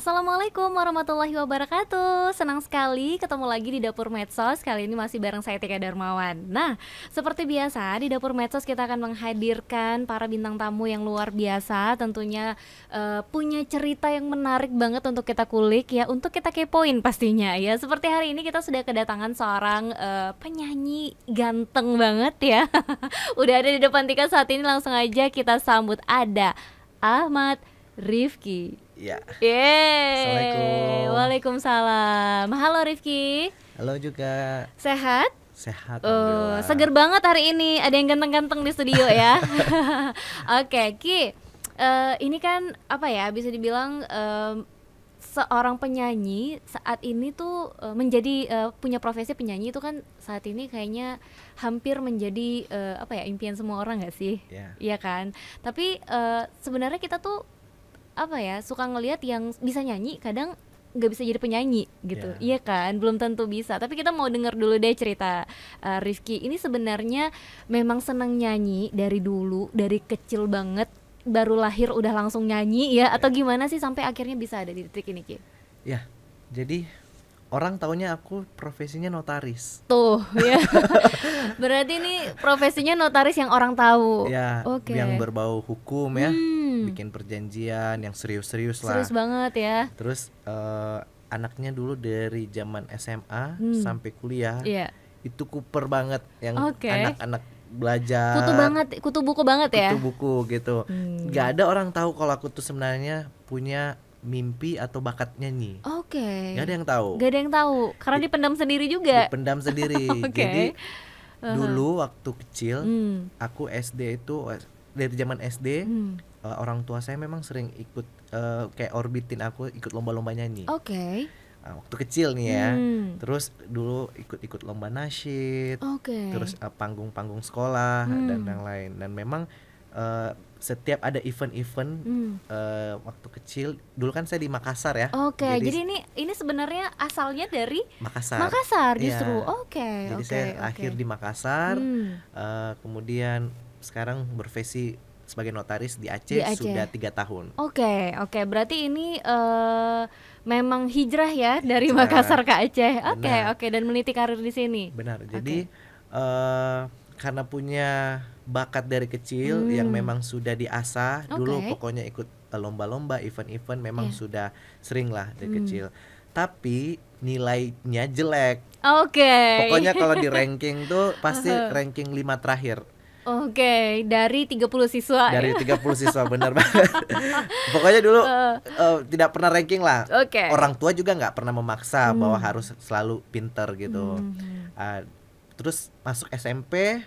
Assalamualaikum warahmatullahi wabarakatuh Senang sekali ketemu lagi di Dapur Medsos Kali ini masih bareng saya Tika Darmawan Nah, seperti biasa di Dapur Medsos kita akan menghadirkan para bintang tamu yang luar biasa Tentunya uh, punya cerita yang menarik banget untuk kita kulik ya Untuk kita kepoin pastinya ya Seperti hari ini kita sudah kedatangan seorang uh, penyanyi ganteng banget ya Udah ada di depan Tika saat ini langsung aja kita sambut Ada Ahmad Rifki Ya, Yeay. Assalamualaikum. Waalaikumsalam. Halo Rifki. Halo juga. Sehat? Sehat. Oh, seger banget hari ini. Ada yang ganteng-ganteng di studio ya. Oke, okay, Ki. Uh, ini kan apa ya? Bisa dibilang um, seorang penyanyi saat ini tuh uh, menjadi uh, punya profesi penyanyi itu kan saat ini kayaknya hampir menjadi uh, apa ya impian semua orang gak sih? Yeah. Iya kan. Tapi uh, sebenarnya kita tuh apa ya suka ngelihat yang bisa nyanyi kadang nggak bisa jadi penyanyi gitu yeah. iya kan belum tentu bisa tapi kita mau dengar dulu deh cerita uh, Rifki ini sebenarnya memang senang nyanyi dari dulu dari kecil banget baru lahir udah langsung nyanyi ya yeah. atau iya. gimana sih sampai akhirnya bisa ada di titik ini Ki ya yeah. jadi orang taunya aku profesinya notaris. Tuh, ya. Berarti ini profesinya notaris yang orang tahu. Ya, okay. yang berbau hukum ya. Hmm. Bikin perjanjian yang serius-serius lah. Serius banget ya. Terus uh, anaknya dulu dari zaman SMA hmm. sampai kuliah. Yeah. Itu kuper banget yang anak-anak okay. belajar kutu banget kutu buku banget ya kutu buku gitu hmm. Gak ada orang tahu kalau aku tuh sebenarnya punya mimpi atau bakat nyanyi. Oke. Okay. Gak ada yang tahu. Gak ada yang tahu karena dipendam sendiri juga. Dipendam sendiri. okay. Jadi uh-huh. dulu waktu kecil hmm. aku SD itu eh, dari zaman SD hmm. uh, orang tua saya memang sering ikut uh, kayak orbitin aku ikut lomba-lomba nyanyi. Oke. Okay. Nah, waktu kecil nih ya. Hmm. Terus dulu ikut-ikut lomba nasyid. Okay. Terus uh, panggung-panggung sekolah hmm. dan yang lain dan memang uh, setiap ada event-event hmm. uh, waktu kecil dulu kan saya di Makassar ya. Oke, okay, jadi, jadi ini ini sebenarnya asalnya dari Makassar. Makassar iya. justru. Ya. Oke, okay, Jadi okay, saya okay. akhir di Makassar hmm. uh, kemudian sekarang berprofesi sebagai notaris di Aceh, di Aceh. sudah tiga tahun. Oke, okay, oke. Okay. Berarti ini uh, memang hijrah ya dari Makassar ke Aceh. Oke, okay, oke okay. dan meniti karir di sini. Benar. Jadi okay. uh, karena punya bakat dari kecil hmm. yang memang sudah diasah okay. dulu pokoknya ikut lomba-lomba event-event memang yeah. sudah sering lah dari hmm. kecil tapi nilainya jelek Oke. Okay. Pokoknya kalau di ranking tuh pasti uh-huh. ranking lima terakhir. Oke, okay, dari 30 siswa. Ya? Dari ya? 30 siswa benar banget. Pokoknya dulu uh, uh, tidak pernah ranking lah. Okay. Orang tua juga nggak pernah memaksa hmm. bahwa harus selalu pinter gitu. Hmm. Uh, terus masuk SMP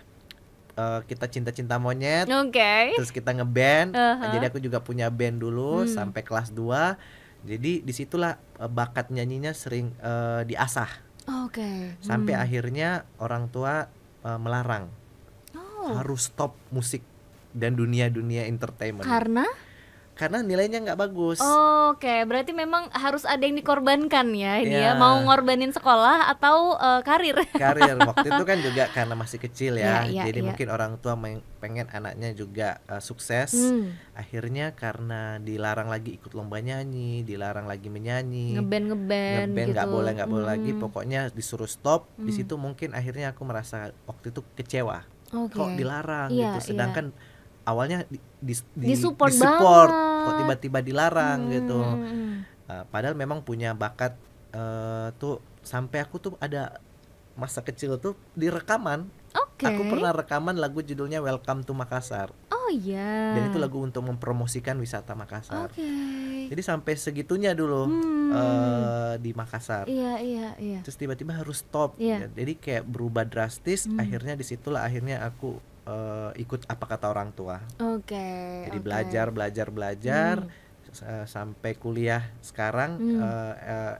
uh, eh, kita cinta-cinta monyet. Oke. Okay. Terus kita ngeband. Uh-huh. Jadi aku juga punya band dulu hmm. sampai kelas 2. Jadi disitulah uh, eh, bakat nyanyinya sering uh, diasah. Oke. Okay. Hmm. Sampai akhirnya orang tua uh, melarang. Oh. Harus stop musik dan dunia-dunia entertainment. Karena karena nilainya nggak bagus. Oh, Oke, okay. berarti memang harus ada yang dikorbankan ya ini yeah. ya. Iya. Mau ngorbanin sekolah atau uh, karir. Karir waktu itu kan juga karena masih kecil ya. Yeah, yeah, jadi yeah. mungkin orang tua pengen anaknya juga uh, sukses. Hmm. Akhirnya karena dilarang lagi ikut lomba nyanyi, dilarang lagi menyanyi. Ngeband ngeband. Ngeband nggak gitu. boleh nggak boleh hmm. lagi. Pokoknya disuruh stop. Hmm. Di situ mungkin akhirnya aku merasa waktu itu kecewa. Okay. Kok dilarang yeah, gitu. Iya. Sedangkan yeah awalnya di, di, di, support di support kok tiba-tiba dilarang hmm. gitu uh, padahal memang punya bakat uh, tuh sampai aku tuh ada masa kecil tuh di rekaman okay. aku pernah rekaman lagu judulnya Welcome to Makassar oh iya yeah. dan itu lagu untuk mempromosikan wisata Makassar okay. jadi sampai segitunya dulu hmm. uh, di Makassar iya yeah, iya yeah, iya terus tiba-tiba harus stop ya, jadi kayak berubah drastis hmm. akhirnya disitulah akhirnya aku uh, ikut apa kata orang tua. Oke. Okay, Jadi okay. belajar belajar belajar hmm. uh, sampai kuliah sekarang hmm. uh,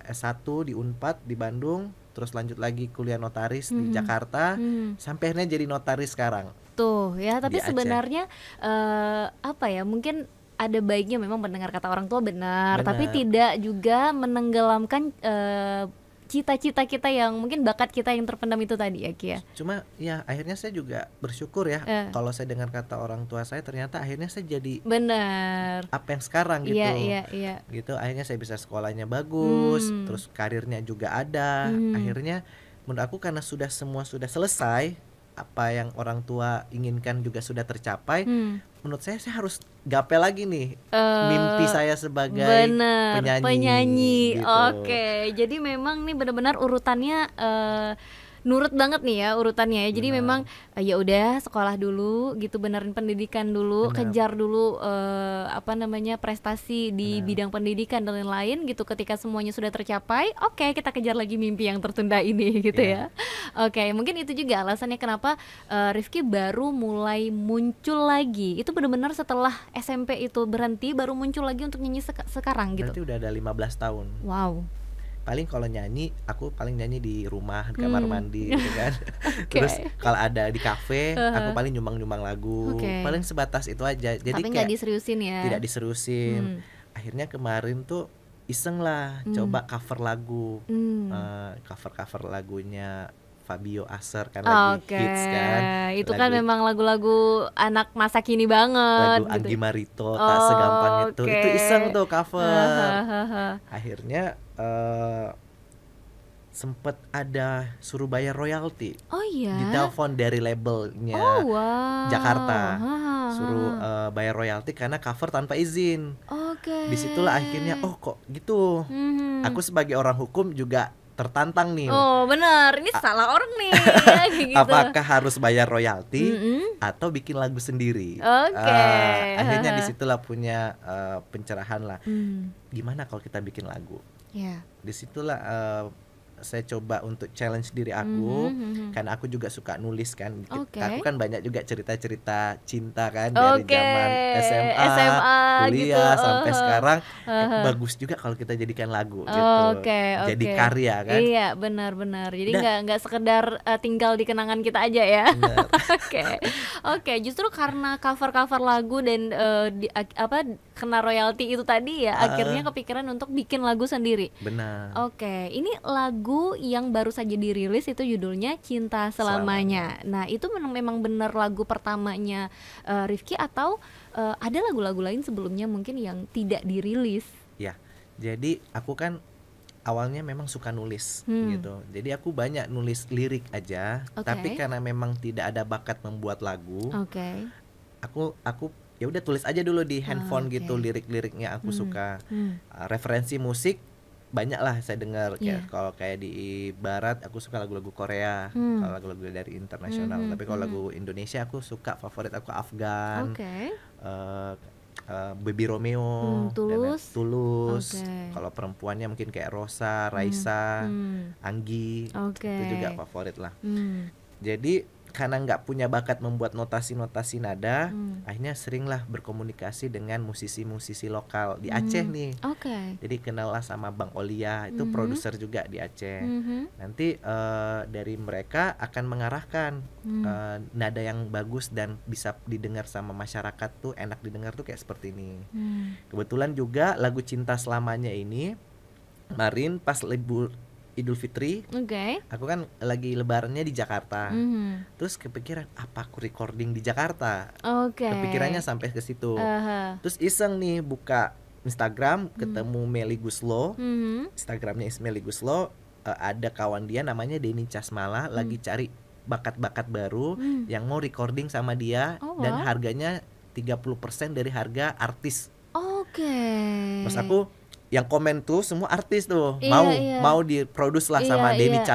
eh, S1 di Unpad di Bandung, terus lanjut lagi kuliah notaris hmm. di Jakarta, hmm. sampai akhirnya jadi notaris sekarang. Tuh ya, tapi sebenarnya uh, apa ya mungkin ada baiknya memang mendengar kata orang tua benar, benar. tapi tidak juga menenggelamkan uh, cita-cita kita yang mungkin bakat kita yang terpendam itu tadi ya Kia. Ya? Cuma ya akhirnya saya juga bersyukur ya uh. kalau saya dengan kata orang tua saya ternyata akhirnya saya jadi benar apa yang sekarang iya, gitu. Iya iya iya. Gitu akhirnya saya bisa sekolahnya bagus, hmm. terus karirnya juga ada. Hmm. Akhirnya menurut aku karena sudah semua sudah selesai, apa yang orang tua inginkan juga sudah tercapai hmm. menurut saya saya harus gapel lagi nih uh, mimpi saya sebagai bener, penyanyi penyanyi gitu. oke okay. jadi memang nih benar-benar urutannya uh, nurut banget nih ya urutannya ya. Jadi Bener. memang eh, ya udah sekolah dulu gitu benerin pendidikan dulu, Bener. kejar dulu uh, apa namanya prestasi di Bener. bidang pendidikan dan lain-lain gitu. Ketika semuanya sudah tercapai, oke okay, kita kejar lagi mimpi yang tertunda ini gitu yeah. ya. Oke, okay, mungkin itu juga alasannya kenapa uh, Rifki baru mulai muncul lagi. Itu benar-benar setelah SMP itu berhenti baru muncul lagi untuk nyanyi sek sekarang gitu. Berarti udah ada 15 tahun. Wow paling kalau nyanyi aku paling nyanyi di rumah di kamar hmm. mandi gitu kan okay. terus kalau ada di kafe uh-huh. aku paling nyumbang nyumbang lagu okay. paling sebatas itu aja jadi tapi nggak diseriusin ya tidak diseriusin hmm. akhirnya kemarin tuh iseng lah hmm. coba cover lagu hmm. uh, eh, cover cover lagunya Fabio Asar kan lagi okay. hits kan. Itu lagu, kan memang lagu-lagu anak masa kini banget. Lagu gitu. Anggi Marito oh, tak segampang okay. itu. Itu iseng tuh cover. Akhirnya uh, sempet ada suruh bayar royalti. Oh iya. Ditelepon dari labelnya oh, wow. Jakarta. Suruh uh, bayar royalti karena cover tanpa izin. Oke. Okay. Disitulah akhirnya oh kok gitu. Mm hmm. Aku sebagai orang hukum juga tertantang nih. Oh benar, ini A salah orang nih. gitu. Apakah harus bayar royalti mm -hmm. atau bikin lagu sendiri? Oke. Okay. Uh, akhirnya disitulah punya uh, pencerahan lah. Mm. Gimana kalau kita bikin lagu? Yeah. Disitulah uh, saya coba untuk challenge diri aku mm -hmm. karena aku juga suka nulis kan okay. aku kan banyak juga cerita-cerita cinta kan okay. dari zaman SMA, SMA kuliah gitu. Oh, sampai oh, oh. sekarang uh, eh, bagus juga kalau kita jadikan lagu gitu okay, okay. jadi karya kan iya benar-benar jadi nggak nggak sekedar uh, tinggal di kenangan kita aja ya oke oke okay. okay. justru karena cover-cover lagu dan uh, di, apa kena royalti itu tadi ya uh, akhirnya kepikiran untuk bikin lagu sendiri. Benar. Oke, okay. ini lagu yang baru saja dirilis itu judulnya Cinta Selamanya. Selamanya. Nah, itu memang benar lagu pertamanya uh, eh, Rifki atau uh, ada lagu-lagu lain sebelumnya mungkin yang tidak dirilis? Ya. Jadi aku kan awalnya memang suka nulis hmm. gitu. Jadi aku banyak nulis lirik aja, okay. tapi karena memang tidak ada bakat membuat lagu. Okay. Aku aku ya udah tulis aja dulu di handphone oh, ah, okay. gitu lirik-liriknya aku hmm. suka hmm. Uh, referensi musik banyak lah saya dengar yeah. Iya. kalau kayak di barat aku suka lagu-lagu Korea hmm. kalau lagu-lagu dari internasional hmm. hmm tapi kalau lagu hmm. Indonesia aku suka favorit aku Afgan okay. uh, eh, uh, eh, Baby Romeo, hmm, Tulus, Tulus. Okay. Kalau perempuannya mungkin kayak Rosa, hmm, Raisa, hmm. Anggi, okay. itu juga favorit lah. Hmm. Jadi karena nggak punya bakat membuat notasi-notasi nada, hmm. akhirnya seringlah berkomunikasi dengan musisi-musisi lokal di Aceh hmm. nih. Oke. Okay. Jadi kenallah sama Bang Olia itu hmm. produser juga di Aceh. Hmm. Nanti uh, dari mereka akan mengarahkan hmm. uh, nada yang bagus dan bisa didengar sama masyarakat tuh enak didengar tuh kayak seperti ini. Hmm. Kebetulan juga lagu Cinta Selamanya ini Marin pas libur Idul Fitri. Oke. Okay. Aku kan lagi lebarannya di Jakarta. Mm -hmm. Terus kepikiran apa aku recording di Jakarta. Oke. Okay. Kepikirannya sampai ke situ. Uh -huh. Terus iseng nih buka Instagram mm-hmm. ketemu mm -hmm. Meli Guslo. Mm -hmm. Instagramnya is Meli Guslo. Uh, ada kawan dia namanya Denny Casmala mm. lagi cari bakat-bakat baru mm. yang mau recording sama dia oh, dan tiga harganya 30% dari harga artis. Oke. Okay. Mas aku yang komen tuh semua artis tuh iya, mau iya. mau diproduce lah iya, sama iya. Denny iya.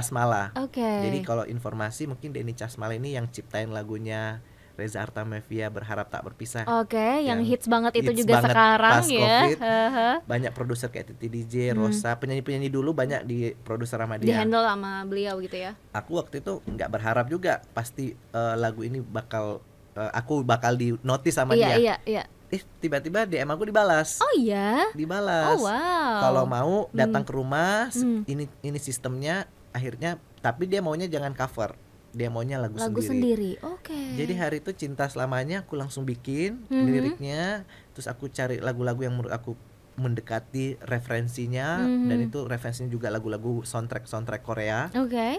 Oke. Okay. Jadi kalau informasi mungkin Denny Chasmala ini yang ciptain lagunya Reza Artamevia berharap tak berpisah. Oke, okay, yang, yang hits banget itu hits juga banget sekarang pas ya. COVID, Banyak produser kayak Titi DJ, hmm. Rosa, penyanyi-penyanyi dulu banyak di produser sama dia. Di handle sama beliau gitu ya. Aku waktu itu nggak berharap juga pasti uh, lagu ini bakal uh, aku bakal di notice sama iya, dia. Iya, iya, iya ih tiba-tiba DM aku dibalas. Oh iya. Dibalas. Oh wow. Kalau mau hmm. datang hmm. ke rumah hmm. ini ini sistemnya akhirnya tapi dia maunya jangan cover. Dia maunya lagu, lagu sendiri. sendiri. Oke. Okay. Jadi hari itu cinta selamanya aku langsung bikin -hmm. liriknya, terus aku cari lagu-lagu yang menurut aku mendekati referensinya -hmm. dan itu referensinya juga lagu-lagu soundtrack soundtrack Korea. Oke. Okay.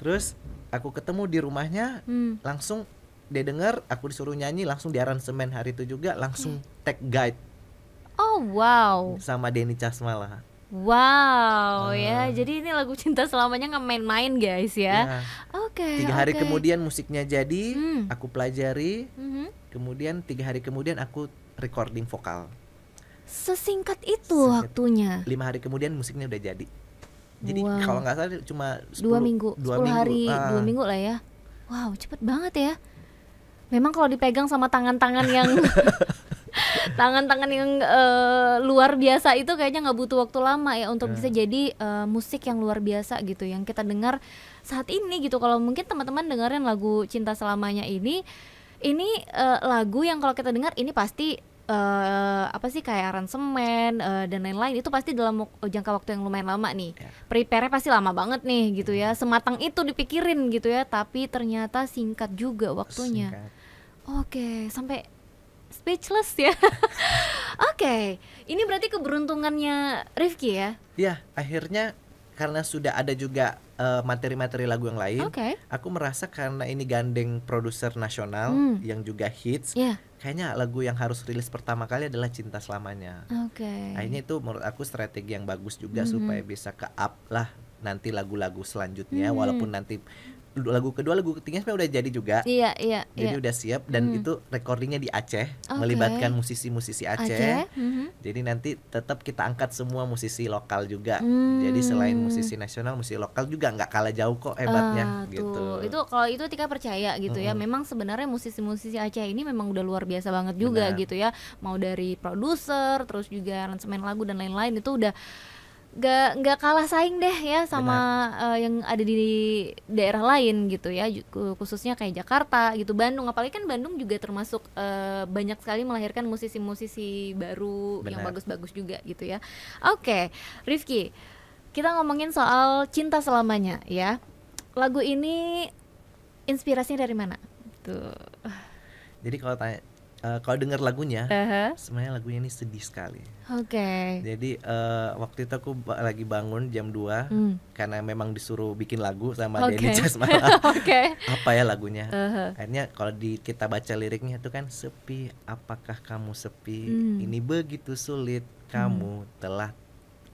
Terus aku ketemu di rumahnya, mm. langsung dia denger aku disuruh nyanyi langsung di aransemen hari itu juga langsung hmm. tag guide oh wow sama Denny Casmala Wow hmm. ya, jadi ini lagu cinta selamanya nggak main-main guys ya. ya. Oke. Okay, tiga hari okay. kemudian musiknya jadi, hmm. aku pelajari. hmm Kemudian tiga hari kemudian aku recording vokal. Sesingkat itu Sesingkat waktunya. Lima hari kemudian musiknya udah jadi. Jadi wow. kalau nggak salah cuma 10, dua minggu, dua minggu, hari, ah. dua minggu lah ya. Wow, cepet banget ya memang kalau dipegang sama tangan-tangan yang tangan-tangan yang uh, luar biasa itu kayaknya nggak butuh waktu lama ya untuk yeah. bisa ya. jadi uh, musik yang luar biasa gitu yang kita dengar saat ini gitu kalau mungkin teman-teman dengerin lagu cinta selamanya ini ini uh, lagu yang kalau kita dengar ini pasti uh, apa sih kayak aransemen uh, dan lain-lain itu pasti dalam eh, jangka waktu yang lumayan lama nih. Yeah. Prepare pasti lama banget nih gitu ya. Hmm. Sematang itu dipikirin gitu ya, tapi ternyata singkat juga waktunya. Singkat. Oke, sampai speechless ya. Oke, okay. ini berarti keberuntungannya Rifki ya? Iya, akhirnya karena sudah ada juga materi-materi uh, lagu yang lain, okay. aku merasa karena ini gandeng produser nasional hmm. yang juga hits, yeah kayaknya lagu yang harus rilis pertama kali adalah Cinta Selamanya. Oke. Okay. Akhirnya itu menurut aku strategi yang bagus juga mm -hmm. supaya bisa ke up lah nanti lagu-lagu selanjutnya mm -hmm. walaupun nanti lagu kedua lagu ketiga sebenarnya udah jadi juga iya iya jadi iya. udah siap dan hmm. itu recordingnya di Aceh okay. melibatkan musisi-musisi Aceh, Aceh. Mm-hmm. jadi nanti tetap kita angkat semua musisi lokal juga hmm. jadi selain musisi nasional musisi lokal juga nggak kalah jauh kok hebatnya uh, gitu itu kalau itu Tika percaya gitu hmm ya memang sebenarnya musisi-musisi Aceh ini memang udah luar biasa banget juga Benar. gitu ya mau dari produser terus juga aransemen lagu dan lain-lain itu udah nggak nggak kalah saing deh ya sama uh, yang ada di daerah lain gitu ya khususnya kayak Jakarta gitu Bandung apalagi kan Bandung juga termasuk uh, banyak sekali melahirkan musisi-musisi baru Benar. yang bagus-bagus juga gitu ya oke okay, Rifki kita ngomongin soal cinta selamanya ya lagu ini inspirasinya dari mana tuh jadi kalau tanya uh, kalau dengar lagunya, uh-huh. sebenarnya lagunya ini sedih sekali. Oke. Okay. Jadi uh, waktu itu aku lagi bangun jam 2 hmm. karena memang disuruh bikin lagu sama okay. Denny Jasmala. Oke. okay. Apa ya lagunya? Uh-huh. Akhirnya kalau kita baca liriknya itu kan sepi, apakah kamu sepi? Hmm. Ini begitu sulit kamu hmm. telah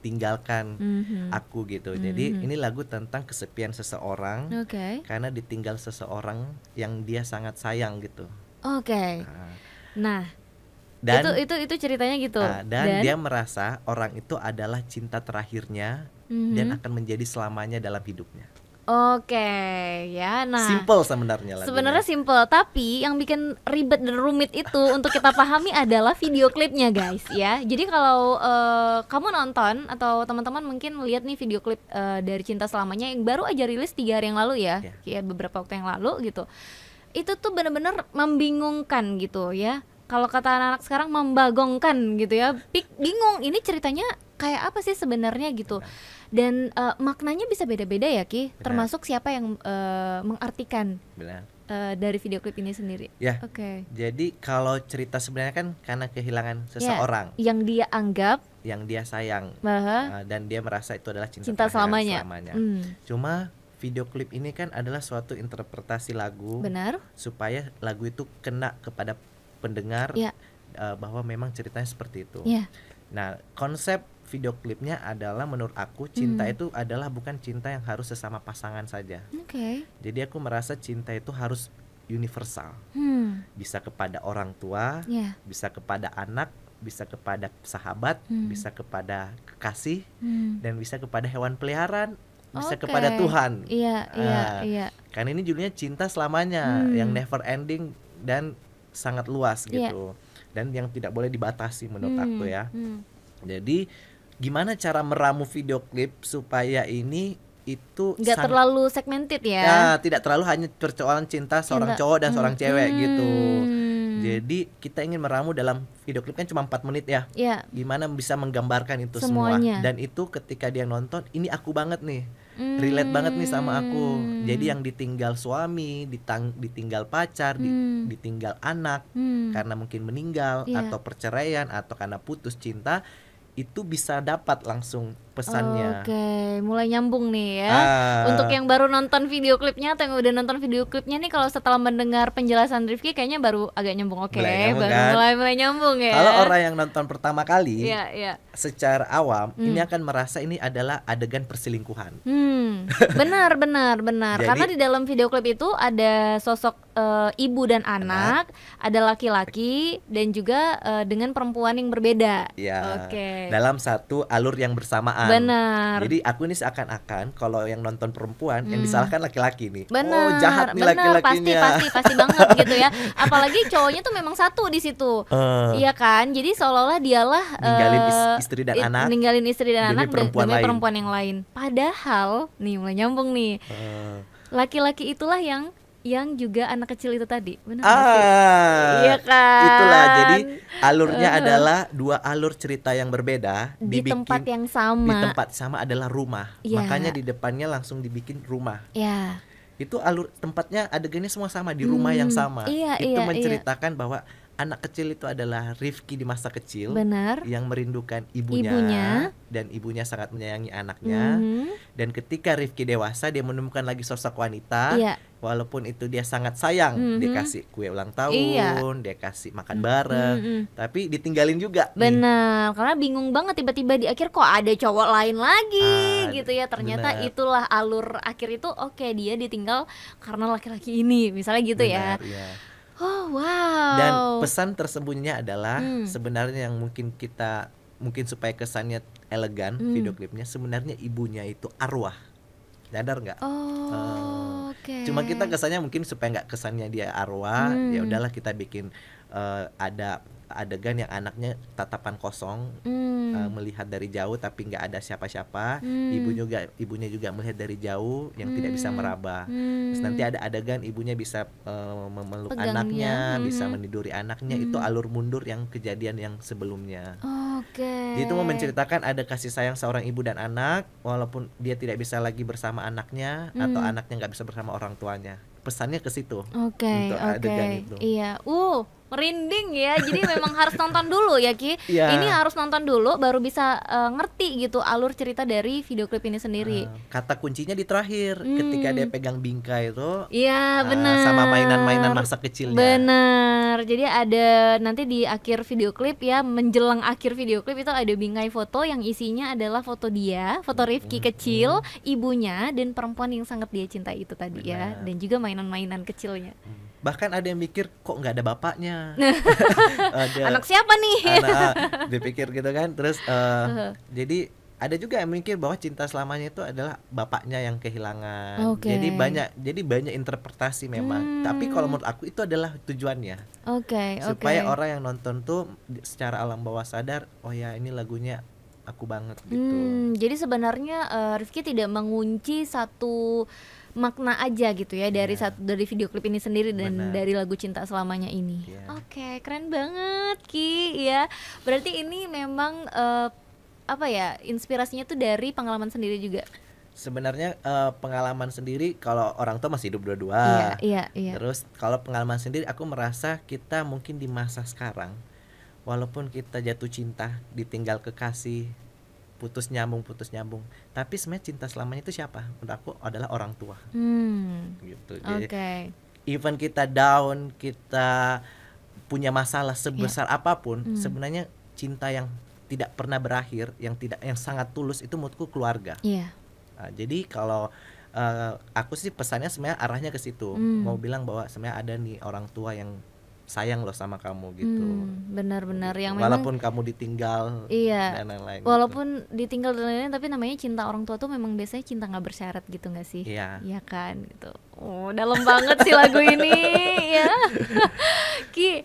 tinggalkan mm-hmm. aku gitu. Mm-hmm. Jadi hmm. ini lagu tentang kesepian seseorang okay. karena ditinggal seseorang yang dia sangat sayang gitu. Oke. Okay. Nah. Nah, dan itu itu itu ceritanya gitu. Uh, dan, dan dia merasa orang itu adalah cinta terakhirnya mm-hmm. dan akan menjadi selamanya dalam hidupnya. Oke, okay, ya nah. Simple sebenarnya Sebenarnya simple, tapi yang bikin ribet dan rumit itu untuk kita pahami adalah video klipnya, guys, ya. Jadi kalau uh, kamu nonton atau teman-teman mungkin lihat nih video klip uh, dari Cinta Selamanya yang baru aja rilis tiga hari yang lalu ya, yeah. ya beberapa waktu yang lalu gitu itu tuh bener-bener membingungkan gitu ya kalau kata anak-anak sekarang membagongkan gitu ya bingung ini ceritanya kayak apa sih sebenarnya gitu dan uh, maknanya bisa beda-beda ya ki Benar. termasuk siapa yang uh, mengartikan Benar. Uh, dari video klip ini sendiri ya oke okay. jadi kalau cerita sebenarnya kan karena kehilangan ya, seseorang ya, yang dia anggap yang dia sayang uh, dan dia merasa itu adalah cinta, cinta selamanya, selamanya. Hmm. cuma video klip ini kan adalah suatu interpretasi lagu. Benar. Supaya lagu itu kena kepada pendengar ya. uh, bahwa memang ceritanya seperti itu. Ya. Nah, konsep video klipnya adalah menurut aku cinta hmm. itu adalah bukan cinta yang harus sesama pasangan saja. Okay. Jadi aku merasa cinta itu harus universal. Hmm. Bisa kepada orang tua, ya. bisa kepada anak, bisa kepada sahabat, hmm. bisa kepada kekasih, hmm. dan bisa kepada hewan peliharaan bisa okay. kepada Tuhan. Iya, iya, uh, iya. Kan ini judulnya cinta selamanya hmm. yang never ending dan sangat luas iya. gitu. Yeah. Dan yang tidak boleh dibatasi menurut hmm. aku ya. Hmm. Jadi gimana cara meramu video klip supaya ini itu tidak terlalu segmented ya? Ya, tidak terlalu hanya percobaan cinta seorang cinta. cowok dan hmm. seorang cewek gitu hmm. Hmm. Jadi kita ingin meramu dalam video klip kan cuma 4 menit ya. Yeah. Gimana bisa menggambarkan itu Semuanya. semua dan itu ketika dia nonton ini aku banget nih. Hmm. Relate banget nih sama aku. Hmm. Jadi yang ditinggal suami, ditang ditinggal pacar, hmm. di ditinggal anak hmm. karena mungkin meninggal yeah. atau perceraian atau karena putus cinta itu bisa dapat langsung pesannya. Oke, okay. mulai nyambung nih ya. Uh, Untuk yang baru nonton video klipnya atau yang udah nonton video klipnya nih kalau setelah mendengar penjelasan Rifki kayaknya baru agak nyambung oke, okay, baru kan? mulai mulai nyambung ya. Kalau orang yang nonton pertama kali, yeah, yeah. secara awam hmm. ini akan merasa ini adalah adegan perselingkuhan. Hmm. Benar, benar, benar. Jadi, Karena di dalam video klip itu ada sosok uh, ibu dan anak, anak. ada laki-laki dan juga uh, dengan perempuan yang berbeda. Ya. Oke. Okay. Dalam satu alur yang bersamaan. Benar. Jadi aku ini seakan-akan kalau yang nonton perempuan hmm. yang disalahkan laki-laki nih. Oh, benar. Oh, jahat nih laki-lakinya. Pasti pasti pasti banget gitu ya. Apalagi cowoknya tuh memang satu di situ. Uh, iya kan? Jadi seolah-olah dialah ninggalin uh, istri dan anak. Ninggalin istri dan demi anak perempuan demi lain. perempuan yang lain. Padahal nih mulai nyambung nih. Uh, laki-laki itulah yang yang juga anak kecil itu tadi benar ah, sih? iya kan itulah jadi alurnya uh. adalah dua alur cerita yang berbeda di dibikin, tempat yang sama di tempat sama adalah rumah yeah. makanya di depannya langsung dibikin rumah Iya. yeah. itu alur tempatnya adegannya semua sama di rumah hmm, yang sama iya, itu iya, iya. menceritakan iya. bahwa anak kecil itu adalah Rifki di masa kecil Benar. yang merindukan ibunya, ibunya dan ibunya sangat menyayangi anaknya mm-hmm. dan ketika Rifki dewasa dia menemukan lagi sosok wanita yeah. walaupun itu dia sangat sayang mm-hmm. dia kasih kue ulang tahun yeah. dia kasih makan bareng mm-hmm. tapi ditinggalin juga benar nih. karena bingung banget tiba-tiba di akhir kok ada cowok lain lagi ah, gitu ya ternyata benar. itulah alur akhir itu oke okay, dia ditinggal karena laki-laki ini misalnya gitu ya. benar, ya, ya Oh wow. Dan pesan tersembunyinya adalah hmm. sebenarnya yang mungkin kita mungkin supaya kesannya elegan hmm. video klipnya sebenarnya ibunya itu arwah. Dadar nggak? Oh. Uh, eh, okay. Cuma kita kesannya mungkin supaya nggak kesannya dia arwah, hmm. ya udahlah kita bikin uh, ada adegan yang anaknya tatapan kosong mm. uh, melihat dari jauh tapi nggak ada siapa-siapa mm. ibu juga ibunya juga melihat dari jauh yang mm. tidak bisa hmm. meraba mm. terus hmm. nanti ada adegan ibunya bisa uh, memeluk Pegangnya. anaknya mm bisa hmm. meniduri anaknya mm. itu alur mundur yang kejadian yang sebelumnya oke okay. Jadi itu mau menceritakan ada kasih sayang seorang ibu dan anak walaupun dia tidak bisa lagi bersama anaknya mm. atau anaknya nggak bisa bersama orang tuanya pesannya ke situ oke okay, gitu, oke okay. adegan itu iya uh merinding ya. Jadi memang harus nonton dulu ya Ki. Ya. Ini harus nonton dulu baru bisa uh, ngerti gitu alur cerita dari video klip ini sendiri. Uh, kata kuncinya di terakhir hmm. ketika dia pegang bingkai itu. Iya, uh, Sama mainan-mainan masa kecilnya. Benar. Jadi ada nanti di akhir video klip ya menjelang akhir video klip itu ada bingkai foto yang isinya adalah foto dia, foto Rifki hmm. kecil, hmm. ibunya dan perempuan yang sangat dia cintai itu tadi ya. benar. ya dan juga mainan-mainan kecilnya. Hmm bahkan ada yang mikir kok nggak ada bapaknya ada, anak siapa nih anak ah, dipikir gitu kan terus uh, uh. jadi ada juga yang mikir bahwa cinta selamanya itu adalah bapaknya yang kehilangan. Okay. Jadi banyak jadi banyak interpretasi memang. Hmm. Tapi kalau menurut aku itu adalah tujuannya. Okay, Supaya okay. orang yang nonton tuh secara alam bawah sadar, oh ya ini lagunya aku banget gitu. Hmm, jadi sebenarnya uh, Rifki tidak mengunci satu makna aja gitu ya dari iya. satu dari video klip ini sendiri dan Bener. dari lagu cinta selamanya ini. Yeah. Oke, okay, keren banget Ki ya. Berarti ini memang uh, apa ya inspirasinya tuh dari pengalaman sendiri juga. Sebenarnya uh, pengalaman sendiri kalau orang tua masih hidup dua-dua. Iya, iya, iya. Terus kalau pengalaman sendiri aku merasa kita mungkin di masa sekarang walaupun kita jatuh cinta, ditinggal kekasih, putus nyambung putus nyambung tapi sebenarnya cinta selamanya itu siapa menurut aku adalah orang tua hmm. gitu jadi okay. even kita down kita punya masalah sebesar yeah. apapun hmm. sebenarnya cinta yang tidak pernah berakhir yang tidak yang sangat tulus itu menurutku keluarga yeah. nah, jadi kalau uh, aku sih pesannya sebenarnya arahnya ke situ hmm. mau bilang bahwa sebenarnya ada nih orang tua yang sayang loh sama kamu gitu. Hmm, Benar-benar yang walaupun memang, kamu ditinggal iya, dan lain-lain. Gitu. Walaupun gitu. ditinggal dan lain-lain tapi namanya cinta orang tua tuh memang biasanya cinta nggak bersyarat gitu nggak sih? Iya. Iya kan gitu. Oh, dalam banget sih lagu ini ya. Ki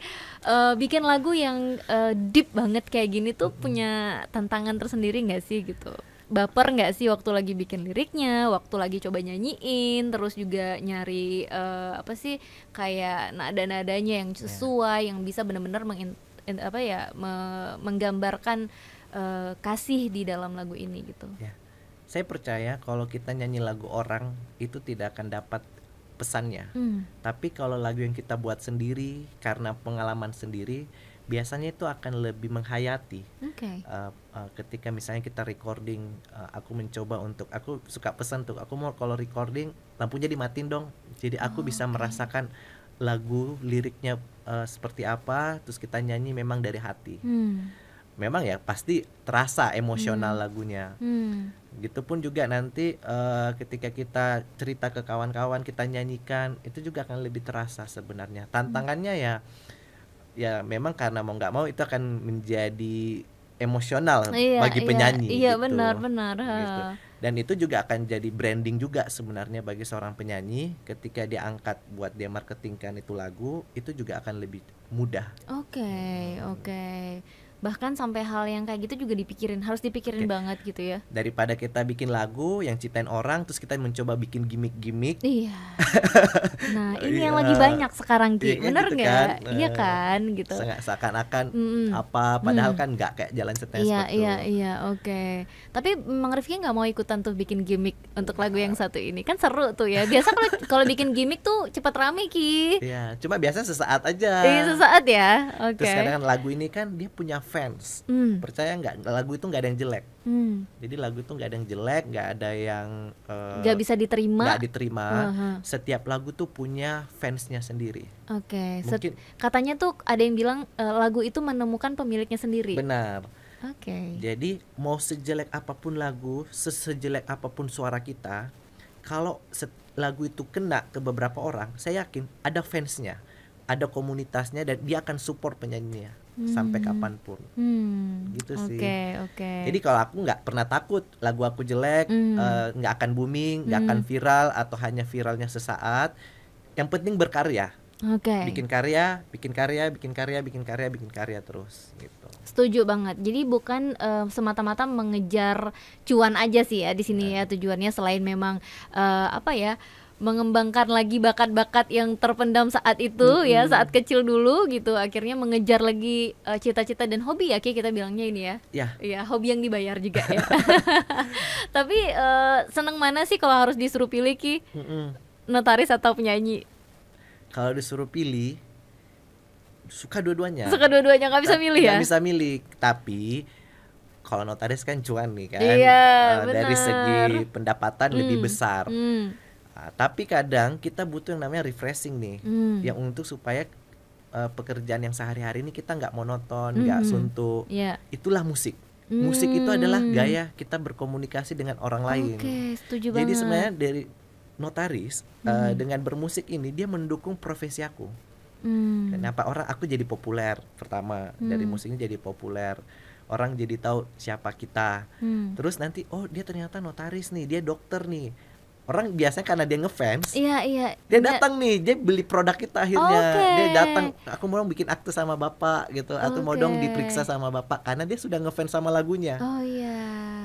uh, bikin lagu yang uh, deep banget kayak gini tuh punya tantangan tersendiri nggak sih gitu? baper nggak sih waktu lagi bikin liriknya, waktu lagi coba nyanyiin, terus juga nyari uh, apa sih kayak nada-nadanya yang iya. sesuai, yeah. yang bisa benar-benar meng apa ya me menggambarkan uh, kasih di dalam lagu ini gitu. Yeah. Saya percaya kalau kita nyanyi lagu orang itu tidak akan dapat pesannya. Mm. Tapi kalau lagu yang kita buat sendiri karena pengalaman sendiri biasanya itu akan lebih menghayati okay. uh, eh, uh, eh, ketika misalnya kita recording uh, aku mencoba untuk aku suka pesan tuh aku mau kalau recording lampunya dimatin dong jadi aku oh, bisa okay. merasakan lagu liriknya uh, seperti apa terus kita nyanyi memang dari hati hmm. memang ya pasti terasa emosional hmm. lagunya hmm. gitu pun juga nanti uh, ketika kita cerita ke kawan-kawan kita nyanyikan itu juga akan lebih terasa sebenarnya tantangannya hmm. ya ya memang karena mau nggak mau itu akan menjadi emosional iya, bagi iya, penyanyi iya, iya gitu. benar benar gitu. dan itu juga akan jadi branding juga sebenarnya bagi seorang penyanyi ketika dia angkat buat dia marketingkan itu lagu itu juga akan lebih mudah oke okay, hmm. oke okay bahkan sampai hal yang kayak gitu juga dipikirin harus dipikirin okay. banget gitu ya daripada kita bikin lagu yang ciptain orang terus kita mencoba bikin gimmick-gimmick iya nah ini yang iya. lagi banyak sekarang Ki iya, bener gitu nggak gitu kan? iya eh, kan gitu seakan-akan mm. apa padahal mm. kan nggak kayak jalan setengah iya iya iya oke okay. tapi Mang Rifki nggak mau ikutan tuh bikin gimmick untuk lagu yang iya. satu ini kan seru tuh ya biasa kalau kalau bikin gimmick tuh cepat rame Ki iya cuma biasa sesaat aja iya sesaat ya oke okay. terus kadang kan lagu ini kan dia punya fans mm. percaya nggak lagu itu nggak ada yang jelek mm. jadi lagu itu nggak ada yang jelek nggak ada yang eh, nggak uh, bisa diterima nggak diterima uh-huh. setiap lagu tuh punya fansnya sendiri oke okay. mungkin Set, katanya tuh ada yang bilang uh, lagu itu menemukan pemiliknya sendiri benar Oke. Okay. Jadi mau sejelek apapun lagu, sesejelek apapun suara kita, kalau lagu itu kena ke beberapa orang, saya yakin ada fansnya, ada komunitasnya dan dia akan support penyanyinya hmm. sampai kapanpun hmm. gitu okay, sih okay. jadi kalau aku nggak pernah takut lagu aku jelek hmm. Eh, nggak hmm. uh, akan booming nggak hmm. akan viral atau hanya viralnya sesaat yang penting berkarya Okay. Bikin karya, bikin karya, bikin karya, bikin karya, bikin karya terus gitu. Setuju banget. Jadi bukan uh, semata-mata mengejar cuan aja sih ya di sini nah. ya tujuannya selain memang uh, apa ya? mengembangkan lagi bakat-bakat yang terpendam saat itu mm-hmm. ya saat kecil dulu gitu akhirnya mengejar lagi cita eh, cita-cita dan hobi ya Ki kita bilangnya ini ya ya, yeah, hobi yang dibayar juga ya tapi uh, seneng mana sih kalau harus disuruh pilih Ki mm-hmm. notaris atau penyanyi kalau disuruh pilih suka dua-duanya suka dua-duanya nggak bisa milih ya nggak bisa milih tapi kalau notaris kan cuan nih kan iya, uh, dari segi pendapatan mm. lebih besar mm Nah, tapi kadang kita butuh yang namanya refreshing nih, hmm. yang untuk supaya uh, pekerjaan yang sehari-hari ini kita nggak monoton, nggak hmm. hmm. suntuk. Yeah. Itulah musik. Hmm. Musik itu adalah gaya kita berkomunikasi dengan orang lain. setuju Jadi sebenarnya dari notaris eh, hmm. uh, dengan bermusik ini dia mendukung profesi aku. Hmm. Kenapa orang aku jadi populer pertama hmm. dari musik ini jadi populer orang jadi tahu siapa kita. Hmm. Terus nanti oh dia ternyata notaris nih, dia dokter nih orang biasanya karena dia ngefans iya iya dia datang nih dia beli produk kita akhirnya okay. dia datang aku mau dong bikin akte sama bapak gitu okay. atau mau dong diperiksa sama bapak karena dia sudah ngefans sama lagunya oh iya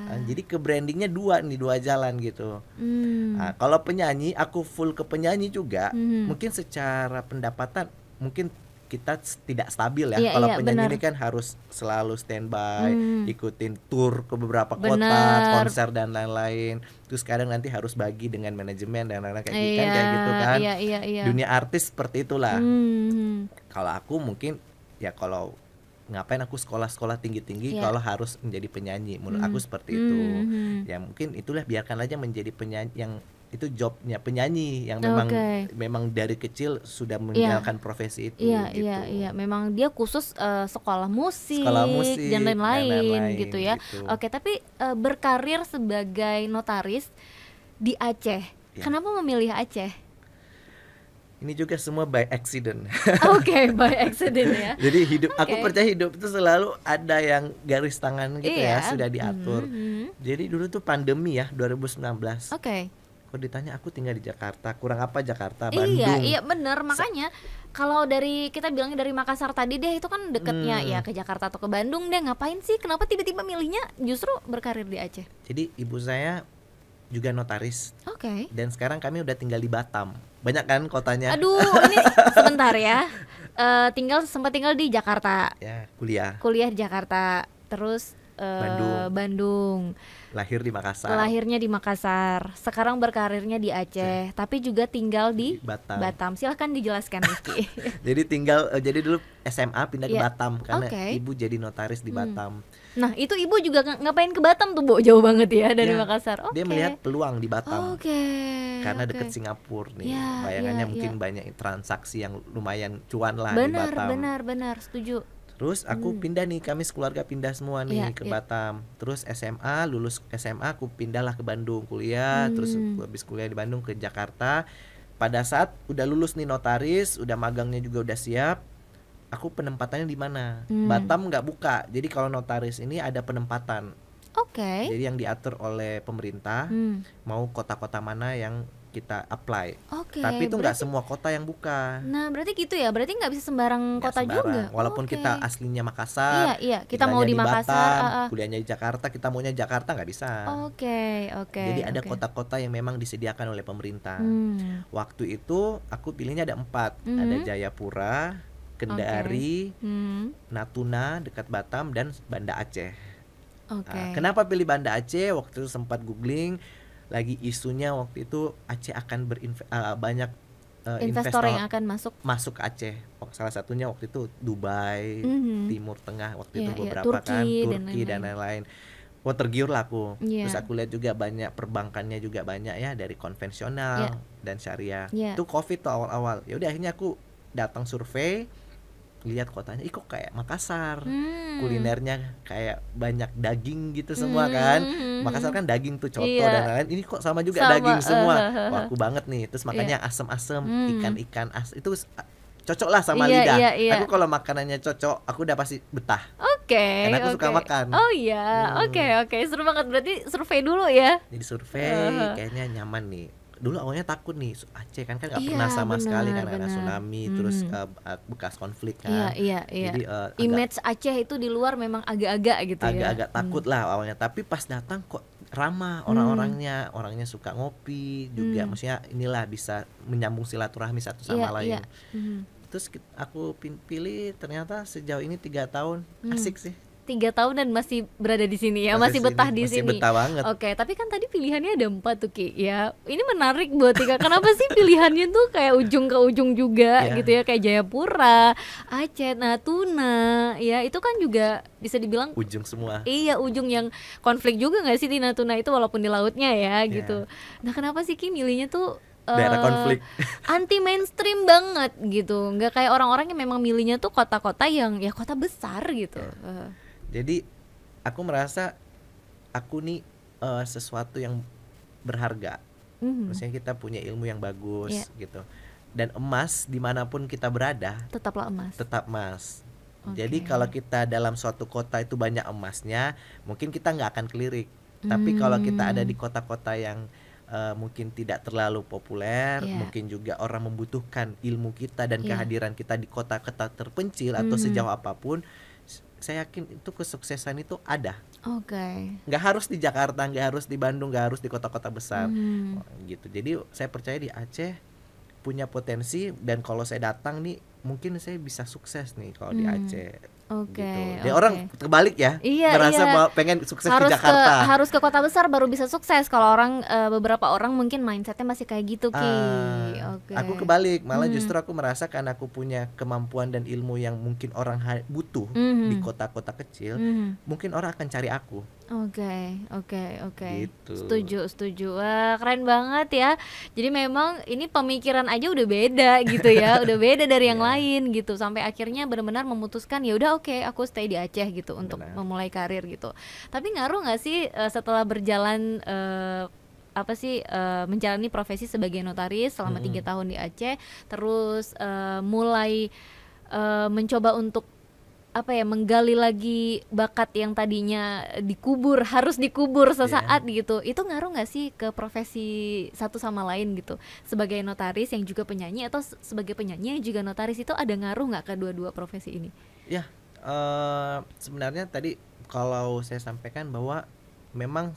nah, jadi ke brandingnya dua nih dua jalan gitu hmm. nah, kalau penyanyi aku full ke penyanyi juga hmm. mungkin secara pendapatan mungkin kita tidak stabil ya. Yeah, Kalau iya, yeah, penyanyi bener. ini kan harus selalu standby, hmm. ikutin tour ke beberapa bener. kota, konser dan lain-lain. Terus kadang nanti harus bagi dengan manajemen dan lain-lain kayak, gitu kan, iya, kayak gitu kan. Yeah, yeah, yeah. Dunia artis seperti itulah. Hmm, hmm. Kalau aku mungkin ya kalau ngapain aku sekolah-sekolah tinggi-tinggi yeah. kalau harus menjadi penyanyi menurut hmm. aku seperti itu. Hmm, hmm. Ya mungkin itulah biarkan aja menjadi penyanyi yang itu jobnya penyanyi yang memang okay. memang dari kecil sudah iya. meninggalkan yeah. profesi itu. Iya gitu. iya iya, memang dia khusus uh, sekolah musik, sekolah musik dan lain-lain gitu ya. Gitu. Oke, tapi uh, berkarir sebagai notaris di Aceh. Yeah. Kenapa memilih Aceh? Ini juga semua by accident. Oke, okay, by accident ya. Jadi hidup, okay. aku percaya hidup itu selalu ada yang garis tangan gitu yeah. ya, iya. sudah diatur. Mm -hmm. Jadi dulu tuh pandemi ya, 2019. Oke. Okay kok ditanya aku tinggal di Jakarta kurang apa Jakarta iya, Bandung iya iya bener makanya kalau dari kita bilangnya dari Makassar tadi deh itu kan deketnya hmm. ya ke Jakarta atau ke Bandung deh ngapain sih kenapa tiba-tiba milihnya justru berkarir di Aceh jadi ibu saya juga notaris. Oke. Okay. Dan sekarang kami udah tinggal di Batam. Banyak kan kotanya? Aduh, ini sebentar ya. Uh, tinggal sempat tinggal di Jakarta. Ya, kuliah. Kuliah di Jakarta, terus uh, Bandung. Bandung Lahir di Makassar. Lahirnya di Makassar. Sekarang berkarirnya di Aceh, Cek. tapi juga tinggal di, di Batam. Batam. Silahkan dijelaskan Rizky. jadi tinggal eh, jadi dulu SMA pindah yeah. ke iya. Batam karena okay. ibu jadi notaris di hmm. Batam. Nah, itu ibu juga ngapain ke Batam tuh, Bu? Jauh banget ya dari yeah. Makassar. Okay. Dia melihat peluang di Batam. Oke. Okay. Karena okay. deket Singapura nih. Yeah, Bayangannya yeah, mungkin yeah. banyak transaksi yang lumayan cuan lah benar, di Batam. Benar, benar, benar. Setuju. Terus aku hmm. pindah nih, kami sekeluarga pindah semua nih yeah, ke yeah. Batam. Terus SMA, lulus SMA aku pindahlah ke Bandung kuliah, hmm. terus habis kuliah di Bandung ke Jakarta. Pada saat udah lulus nih notaris, udah magangnya juga udah siap, aku penempatannya di mana? Hmm. Batam nggak buka. Jadi kalau notaris ini ada penempatan. Oke. Okay. Jadi yang diatur oleh pemerintah hmm. mau kota-kota mana yang kita apply. Oke. Okay, Tapi itu nggak semua kota yang buka. Nah berarti gitu ya, berarti nggak bisa sembarang gak kota sembarang. juga. Walaupun okay. kita aslinya Makassar, iya iya, kita mau di, Makassar, Batam, uh, uh. Ah. kuliahnya di Jakarta, kita maunya Jakarta nggak bisa. Oke okay, oke. Okay, Jadi ada kota-kota okay. yang memang disediakan oleh pemerintah. Hmm. Waktu itu aku pilihnya ada empat, -hmm. ada Jayapura, Kendari, okay. hmm. Natuna dekat Batam dan Banda Aceh. Okay. Ah, kenapa pilih Banda Aceh? Waktu itu sempat googling lagi isunya waktu itu Aceh akan berinv uh, eh, banyak uh, eh, investor, investor yang akan masuk masuk Aceh. Salah satunya waktu itu Dubai, mm-hmm. Timur Tengah waktu yeah, itu iya, beberapa yeah. Turki, kan, Turki dan lain-lain. Wah tergiur lah aku. Yeah. Terus aku lihat juga banyak perbankannya juga banyak ya dari konvensional yeah. dan syariah. Yeah. Itu Covid tuh awal-awal. Ya udah akhirnya aku datang survei lihat kotanya ih kok kayak Makassar hmm. kulinernya kayak banyak daging gitu semua hmm. kan hmm. Makassar kan daging tuh coto iya. dan lain-lain ini kok sama juga sama, daging semua uh, uh, uh. aku banget nih terus makanya yeah. asem-asem hmm. ikan-ikan as itu cocok lah sama iya, lidah. Iya, iya. Aku kalau makanannya cocok, aku udah pasti betah. Oke. Okay, Karena aku okay. suka makan. Oh iya, hmm. oke okay, oke. Okay. Seru banget. Berarti survei dulu ya. Jadi survei, uh. kayaknya nyaman nih dulu awalnya takut nih Aceh kan kan nggak iya, pernah sama bener, sekali kan ada tsunami hmm. terus uh, bekas konflik kan iya, iya, iya. jadi uh, agak, image Aceh itu di luar memang agak-agak gitu agak-agak ya agak-agak hmm. takut hmm. lah awalnya tapi pas datang kok ramah orang-orangnya hmm. orangnya suka ngopi juga hmm. maksudnya inilah bisa menyambung silaturahmi satu sama iya, lain iya. Hmm. terus aku pilih ternyata sejauh ini tiga tahun hmm. asik sih tiga tahun dan masih berada di sini ya, masih, masih betah sini, di masih sini. betah banget. Oke, tapi kan tadi pilihannya ada empat tuh Ki. Ya, ini menarik buat tiga Kenapa sih pilihannya tuh kayak ujung ke ujung juga yeah. gitu ya, kayak Jayapura, Aceh, Natuna, ya itu kan juga bisa dibilang ujung semua. Iya, ujung yang konflik juga nggak sih di Natuna itu walaupun di lautnya ya yeah. gitu. Nah, kenapa sih Ki milihnya tuh eh, daerah uh, anti mainstream banget gitu nggak kayak orang-orang yang memang milihnya tuh kota-kota yang ya kota besar gitu iya. eh jadi aku merasa aku nih uh, sesuatu yang berharga mm maksudnya kita punya ilmu yang bagus yeah. gitu dan emas dimanapun kita berada tetaplah emas tetap emas okay. jadi kalau kita dalam suatu kota itu banyak emasnya mungkin kita nggak akan kelirik mm. tapi kalau kita ada di hmm. kota-kota yang uh, mungkin tidak terlalu populer, yeah. mungkin juga orang membutuhkan ilmu kita dan yeah. kehadiran kita di kota-kota terpencil atau mm. sejauh apapun, saya yakin itu kesuksesan itu ada. Oke. Okay. Nggak harus di Jakarta, nggak harus di Bandung, nggak harus di kota-kota besar, hmm. Oh, gitu. Jadi saya percaya di Aceh punya potensi dan kalau saya datang nih mungkin saya bisa sukses nih kalau hmm. di Aceh Oke. Okay, gitu. orang kebalik ya. Iya. Merasa iya. pengen sukses harus ke Jakarta. Ke, harus ke kota besar baru bisa sukses. Kalau orang uh, beberapa orang mungkin mindsetnya masih kayak gitu ki. Uh, ah, Okay. Aku kebalik. Malah hmm. justru aku merasa karena aku punya kemampuan dan ilmu yang mungkin orang butuh hmm. di kota-kota kecil, hmm. mungkin orang akan cari aku. Oke, okay, oke, okay, oke. Okay. Gitu. Setuju, setuju. Wah, keren banget ya. Jadi memang ini pemikiran aja udah beda gitu ya, udah beda dari yang yeah. lain gitu. Sampai akhirnya benar-benar memutuskan ya udah oke, okay, aku stay di Aceh gitu benar. untuk memulai karir gitu. Tapi ngaruh nggak sih eh, setelah berjalan uh, apa sih uh, menjalani profesi sebagai notaris selama tiga -hmm. tahun di Aceh, terus uh, mulai uh, mencoba untuk apa ya menggali lagi bakat yang tadinya dikubur harus dikubur sesaat yeah. gitu itu ngaruh nggak sih ke profesi satu sama lain gitu sebagai notaris yang juga penyanyi atau sebagai penyanyi yang juga notaris itu ada ngaruh nggak ke dua-dua profesi ini ya yeah, uh, sebenarnya tadi kalau saya sampaikan bahwa memang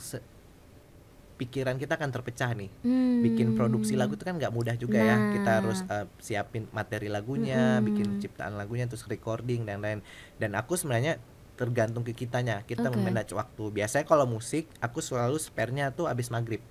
pikiran kita akan terpecah nih. Hmm. Bikin produksi lagu itu kan nggak mudah juga ya. nah. ya. Kita harus uh, siapin materi lagunya, hmm. bikin ciptaan lagunya, terus recording dan lain. Dan aku sebenarnya tergantung ke kitanya. Kita okay. memanage waktu. Biasanya kalau musik, aku selalu sparenya tuh abis maghrib.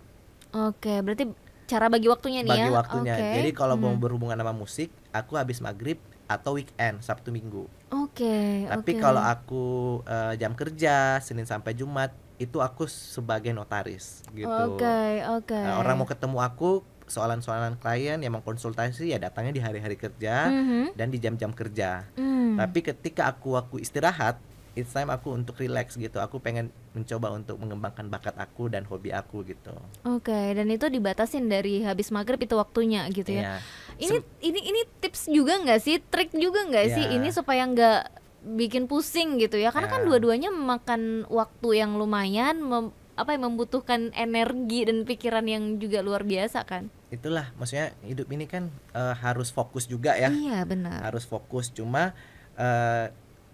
Oke, okay, berarti cara bagi waktunya nih bagi ya. Bagi waktunya. Okay. Jadi kalau hmm. mau berhubungan sama musik, aku abis maghrib atau weekend Sabtu Minggu. Oke. Okay, Tapi okay. kalau aku uh, jam kerja Senin sampai Jumat itu aku sebagai notaris gitu. Oke, okay, oke. Okay. Nah, orang mau ketemu aku soalan-soalan klien yang mengkonsultasi ya datangnya di hari-hari kerja mm -hmm. dan di jam-jam kerja. Mm. Tapi ketika aku aku istirahat, it's time aku untuk relax gitu. Aku pengen mencoba untuk mengembangkan bakat aku dan hobi aku gitu. Oke, okay, dan itu dibatasin dari habis maghrib itu waktunya gitu ya. Iya. Ini Sem ini ini tips juga nggak sih, trik juga nggak yeah. sih ini supaya nggak bikin pusing gitu ya karena yeah. kan ya. dua-duanya memakan waktu yang lumayan mem, apa yang membutuhkan energi dan pikiran yang juga luar biasa kan itulah maksudnya hidup ini kan uh, harus fokus juga ya iya benar harus fokus cuma uh,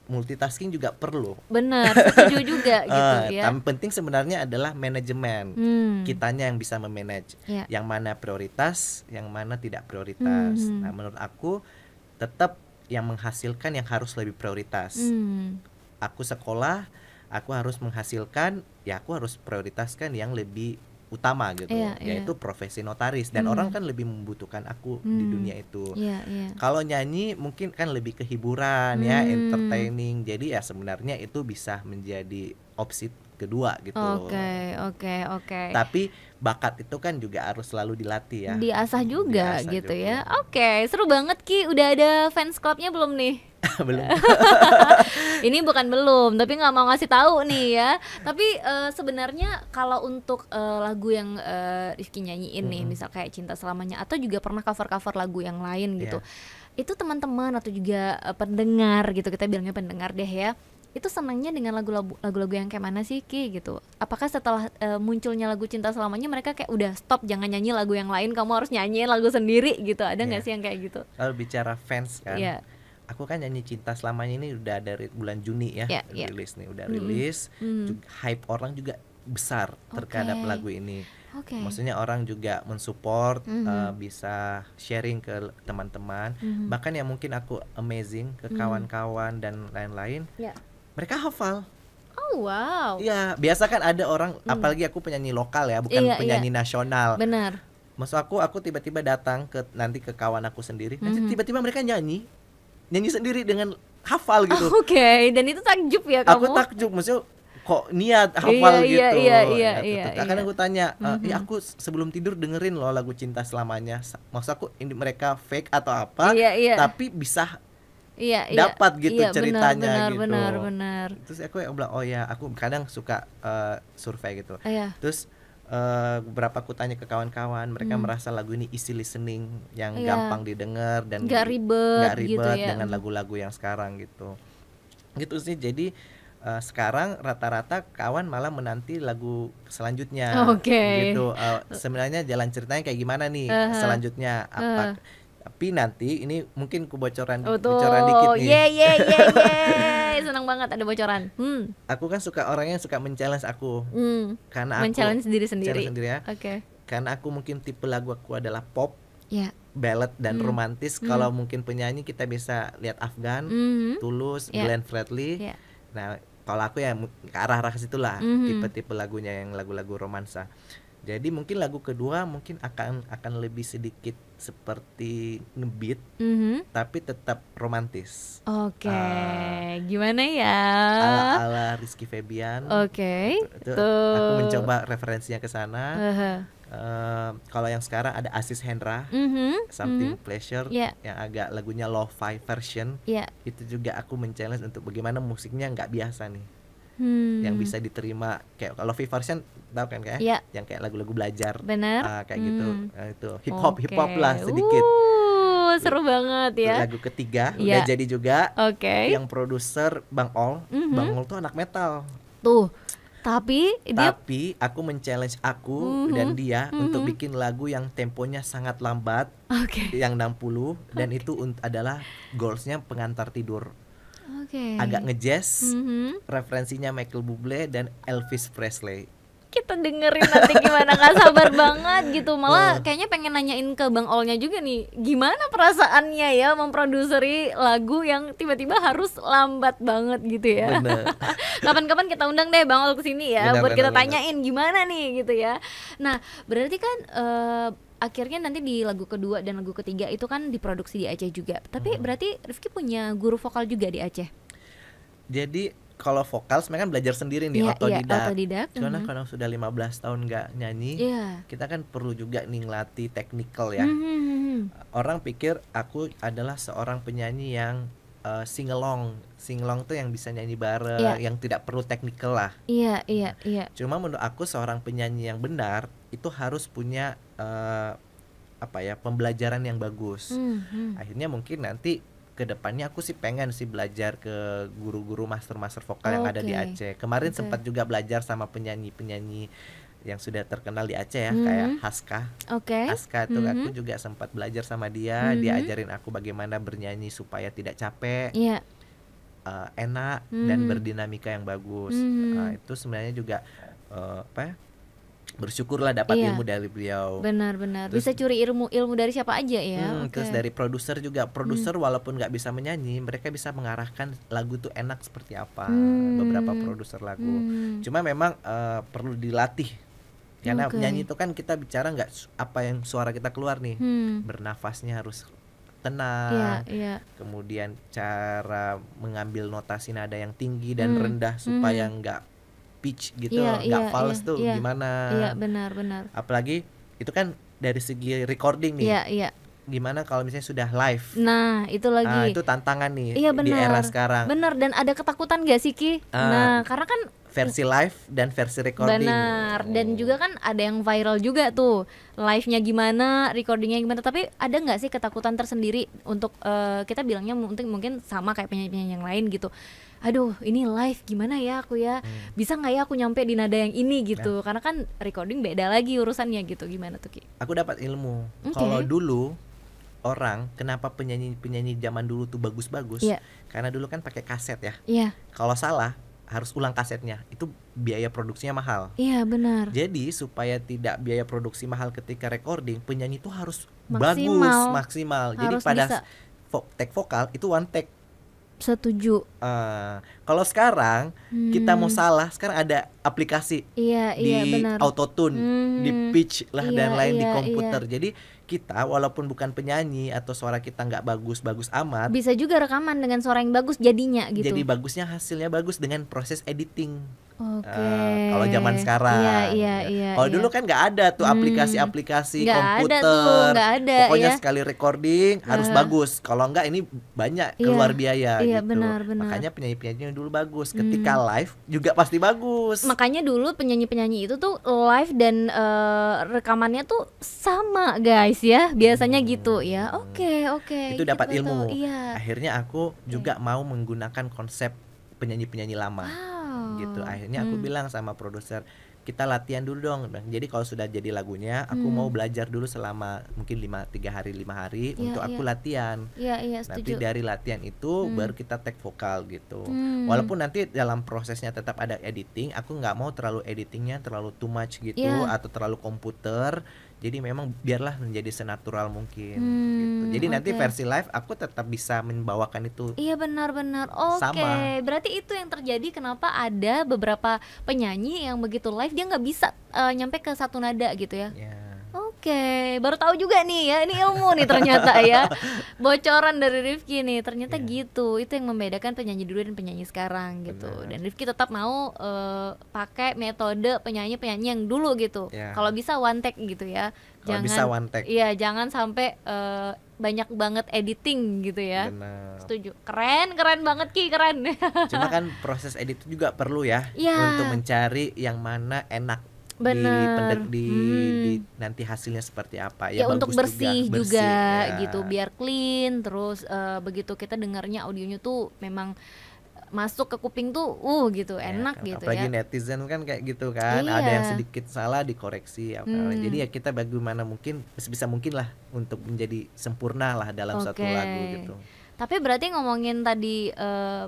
multitasking juga perlu. Benar, setuju juga eh, gitu uh, ya. Yang penting sebenarnya adalah manajemen. Hmm. Kitanya yang bisa memanage. yeah. Yang mana prioritas, yang mana tidak prioritas. Hmm. Nah, menurut aku tetap yang menghasilkan yang harus lebih prioritas. Hmm. Aku sekolah, aku harus menghasilkan, ya aku harus prioritaskan yang lebih utama gitu, yeah, iya. yaitu profesi notaris dan hmm. orang kan lebih membutuhkan aku hmm. di dunia itu. Yeah, yeah. Kalau nyanyi mungkin kan lebih kehiburan ya, hmm. ya, entertaining. Jadi ya sebenarnya itu bisa menjadi opsi kedua gitu. Oke, okay, oke, okay, oke. Okay. Tapi bakat itu kan juga harus selalu dilatih ya. Diasah juga Diasah gitu juga. ya. Oke, okay, seru banget Ki. Udah ada fans clubnya belum nih? belum. ini bukan belum, tapi nggak mau ngasih tahu nih ya. tapi uh, sebenarnya kalau untuk uh, lagu yang uh, eh, Rifki nyanyiin hmm. nih, misal kayak Cinta Selamanya atau juga pernah cover-cover lagu yang lain gitu. Yeah. Itu teman-teman atau juga pendengar gitu, kita bilangnya pendengar deh ya itu senangnya dengan lagu-lagu lagu-lagu yang kayak mana sih Ki gitu apakah setelah e, munculnya lagu cinta selamanya mereka kayak udah stop jangan nyanyi lagu yang lain kamu harus nyanyi lagu sendiri gitu ada nggak yeah. sih yang kayak gitu kalau bicara fans kan yeah. aku kan nyanyi cinta selamanya ini udah dari bulan Juni ya yeah, yeah. rilis nih udah hmm. rilis mm. juga, hype orang juga besar terhadap okay. lagu ini okay. maksudnya orang juga mensupport mm -hmm. uh, bisa sharing ke teman-teman mm -hmm. bahkan yang mungkin aku amazing ke hmm. kawan-kawan mm -hmm. dan lain-lain yeah mereka hafal. Oh wow. Iya, biasa kan ada orang hmm. apalagi aku penyanyi lokal ya, bukan iya, iya. penyanyi iya. nasional. Benar. Maksud aku aku tiba-tiba datang ke nanti ke kawan aku sendiri, mm -hmm. nanti tiba-tiba mereka nyanyi. Nyanyi sendiri dengan hafal gitu. Oh, Oke, okay. dan itu takjub ya kamu. Aku takjub, maksudnya kok niat hafal iya, iya gitu. Iya, iya, iya, gitu. iya. Karena aku tanya, mm -hmm. e, aku sebelum tidur dengerin loh lagu cinta selamanya. Maksud aku ini mereka fake atau apa? Iya, iya. Tapi bisa Iya, iya, dapat iya, gitu iya, ceritanya benar, gitu benar benar terus aku yang bilang oh ya aku kadang suka uh, survei gitu iya. terus uh, beberapa aku tanya ke kawan-kawan mereka hmm. merasa lagu ini easy listening yang iya. gampang didengar dan nggak ribet, gak gitu ribet gitu ya. dengan lagu-lagu yang sekarang gitu gitu sih jadi uh, sekarang rata-rata kawan malah menanti lagu selanjutnya okay. gitu uh, sebenarnya jalan ceritanya kayak gimana nih uh -huh. selanjutnya apa uh -huh tapi nanti ini mungkin kebocoran oh, bocoran dikit nih. Ye ye ye ye. Senang banget ada bocoran. Hmm. Aku kan suka orangnya suka men-challenge aku. Hmm. Karena aku men-challenge sendiri sendiri. sendiri ya. Oke. Okay. Karena aku mungkin tipe lagu aku adalah pop. Ya. Yeah. Ballad dan mm. romantis. Mm. Kalau mungkin penyanyi kita bisa lihat Afgan, hmm. Tulus, yeah. Glenn Fredly. Yeah. Nah, kalau aku ya ke arah-arah ke situ lah, mm-hmm. tipe-tipe lagunya yang lagu-lagu romansa. Jadi mungkin lagu kedua mungkin akan akan lebih sedikit seperti ngebeat, mm -hmm. tapi tetap romantis. Oke, okay. uh, gimana ya? Ala ala Rizky Febian. Oke. Okay. Aku mencoba referensinya ke sana. Uh -huh. uh, kalau yang sekarang ada Asis Hendra, mm -hmm. Something mm -hmm. Pleasure, yeah. yang agak lagunya lo-fi version. Yeah. Itu juga aku men-challenge untuk bagaimana musiknya nggak biasa nih hmm. yang bisa diterima kayak kalau Vivarsian tahu kan kayak ya. yang kayak lagu-lagu belajar Bener. Uh, ah, kayak gitu. hmm. gitu uh, itu hip hop okay. hip hop lah sedikit uh, seru banget ya lagu ketiga ya. udah iya. jadi juga okay. yang produser Bang Ol mm -hmm. Bang Ol tuh anak metal tuh tapi dia tapi aku men-challenge aku mm -hmm. dan dia mm -hmm. untuk bikin lagu yang temponya sangat lambat okay. yang 60 dan okay. itu adalah goalsnya pengantar tidur okay. agak ngejazz, mm-hmm. referensinya Michael Bublé dan Elvis Presley. Kita dengerin nanti gimana nggak sabar banget gitu. Malah kayaknya pengen nanyain ke Bang Olnya juga nih, gimana perasaannya ya memproduseri lagu yang tiba-tiba harus lambat banget gitu ya. Kapan-kapan kita undang deh Bang Ol ke sini ya bener, buat bener, kita bener. tanyain gimana nih gitu ya. Nah, berarti kan uh, akhirnya nanti di lagu kedua dan lagu ketiga itu kan diproduksi di Aceh juga. Tapi hmm. berarti Rifki punya guru vokal juga di Aceh. Jadi kalau vokal sebenarnya kan belajar sendiri nih yeah, iya, otodidak. Yeah, otodidak. mm -hmm. kalau sudah 15 tahun nggak nyanyi, yeah. kita kan perlu juga nih ngelatih teknikal ya. Mm -hmm. Orang pikir aku adalah seorang penyanyi yang uh, eh, singelong. Singelong tuh yang bisa nyanyi bareng, yeah. yang tidak perlu teknikal lah. Iya, yeah, iya, yeah, iya. Yeah. Cuma menurut aku seorang penyanyi yang benar itu harus punya uh, apa ya pembelajaran yang bagus. Mm -hmm. Akhirnya mungkin nanti kedepannya aku sih pengen sih belajar ke guru-guru master-master vokal oh, yang ada di Aceh. Kemarin okay. sempat juga belajar sama penyanyi-penyanyi yang sudah terkenal di Aceh ya mm -hmm. kayak mhm. Haska. Okay. Haska itu mm -hmm. aku mhm. juga sempat belajar sama dia. Mm -hmm. Dia ajarin aku bagaimana bernyanyi supaya tidak capek. Yeah. Iya. Uh, enak -hmm. dan mhm. berdinamika yang bagus. -hmm. uh, itu sebenarnya juga uh, apa ya? bersyukurlah dapat iya. ilmu dari beliau. Benar-benar. Bisa curi ilmu ilmu dari siapa aja ya. Hmm, okay. Terus dari produser juga, produser hmm. walaupun nggak bisa menyanyi, mereka bisa mengarahkan lagu itu enak seperti apa. Hmm. Beberapa produser lagu. Hmm. Cuma memang uh, perlu dilatih. Karena okay. nyanyi itu kan kita bicara nggak apa yang suara kita keluar nih, hmm. bernafasnya harus tenang, yeah, yeah. kemudian cara mengambil notasi nada yang tinggi dan hmm. rendah hmm. supaya nggak speech gitu yeah, nggak yeah, fals yeah, tuh yeah. gimana iya yeah, benar benar apalagi itu kan dari segi recording nih yeah, yeah. gimana kalau misalnya sudah live nah itu nah, lagi nah, itu tantangan nih yeah, benar. di era sekarang benar dan ada ketakutan gak sih ki uh, nah karena kan versi live dan versi recording. Benar. Oh. Dan juga kan ada yang viral juga tuh. Live-nya gimana, recordingnya gimana. Tapi ada nggak sih ketakutan tersendiri untuk uh, kita bilangnya mungkin mungkin sama kayak penyanyi-penyanyi yang lain gitu aduh ini live gimana ya aku ya hmm. bisa nggak ya aku nyampe di nada yang ini gitu nah. karena kan recording beda lagi urusannya gitu gimana tuh Ki? Aku dapat ilmu okay. kalau dulu orang kenapa penyanyi penyanyi zaman dulu tuh bagus-bagus yeah. karena dulu kan pakai kaset ya yeah. kalau salah harus ulang kasetnya itu biaya produksinya mahal iya benar jadi supaya tidak biaya produksi mahal ketika recording penyanyi itu harus maksimal. bagus maksimal harus jadi pada bisa. take vokal itu one take setuju. Uh, kalau sekarang hmm. kita mau salah, sekarang ada aplikasi iya, di iya, benar. tune, hmm. di pitch lah iya, dan lain iya, di komputer. Iya. Jadi kita walaupun bukan penyanyi atau suara kita nggak bagus-bagus amat, bisa juga rekaman dengan suara yang bagus jadinya gitu. Jadi bagusnya hasilnya bagus dengan proses editing. Okay. Uh, eh, kalau zaman iya, sekarang. Iya, iya, iya. Kalau iya. dulu kan nggak ada tuh hmm. aplikasi-aplikasi hmm. komputer. Ada tuh, ada Pokoknya ya? sekali recording uh. harus bagus. Kalau nggak ini banyak iya. keluar biaya iya, gitu. Benar, benar. Makanya penyanyi-penyanyi dulu bagus. Hmm. Ketika hmm. live juga pasti bagus. Makanya dulu penyanyi-penyanyi itu tuh live dan uh, rekamannya tuh sama, guys ya. Biasanya hmm. gitu ya. Oke, okay, oke. Okay. Itu dapat gitu, ilmu. Iya. Akhirnya aku juga okay. mau menggunakan konsep penyanyi-penyanyi lama. Wow gitu hmm, akhirnya aku hmm. bilang sama produser kita latihan dulu dong jadi kalau sudah jadi lagunya aku hmm. mau belajar dulu selama mungkin lima tiga hari lima hari yeah, untuk yeah. aku iya. latihan yeah, yeah, nanti dari latihan itu hmm. baru kita tek vokal gitu hmm. walaupun nanti dalam prosesnya tetap ada editing aku nggak mau terlalu editingnya terlalu too much gitu yeah. atau terlalu komputer jadi memang biarlah menjadi senatural mungkin gitu. hmm, gitu. jadi okay. nanti versi live aku tetap bisa membawakan itu iya benar-benar oke okay. berarti itu yang terjadi kenapa ada beberapa penyanyi yang begitu live dia nggak bisa uh, nyampe ke satu nada gitu ya yeah Oke, baru tahu juga nih ya, ini ilmu nih ternyata ya. Bocoran dari Rifki nih, ternyata yeah. gitu. Itu yang membedakan penyanyi dulu dan penyanyi sekarang gitu. Dan Rifki tetap mau uh, pakai metode penyanyi-penyanyi yang dulu gitu. Yeah. Kalau bisa one take gitu ya. Jangan bisa one take. Iya, jangan sampai uh, banyak banget editing gitu ya. Bener. Setuju. Keren, keren banget Ki, keren. Cuma kan proses edit juga perlu ya, ya. untuk mencari yang mana enak Bener. di di, hmm. di nanti hasilnya seperti apa ya, ya bagus untuk bersih juga, bersih, juga ya. gitu biar clean terus uh, begitu kita dengarnya audionya tuh memang masuk ke kuping tuh uh gitu ya, enak kan, gitu apalagi ya. netizen kan kayak gitu kan iya. ada yang sedikit salah dikoreksi apa ya kan. hmm. jadi ya kita bagaimana mungkin bisa mungkin lah untuk menjadi sempurna lah dalam okay. satu lagu gitu tapi berarti ngomongin tadi uh,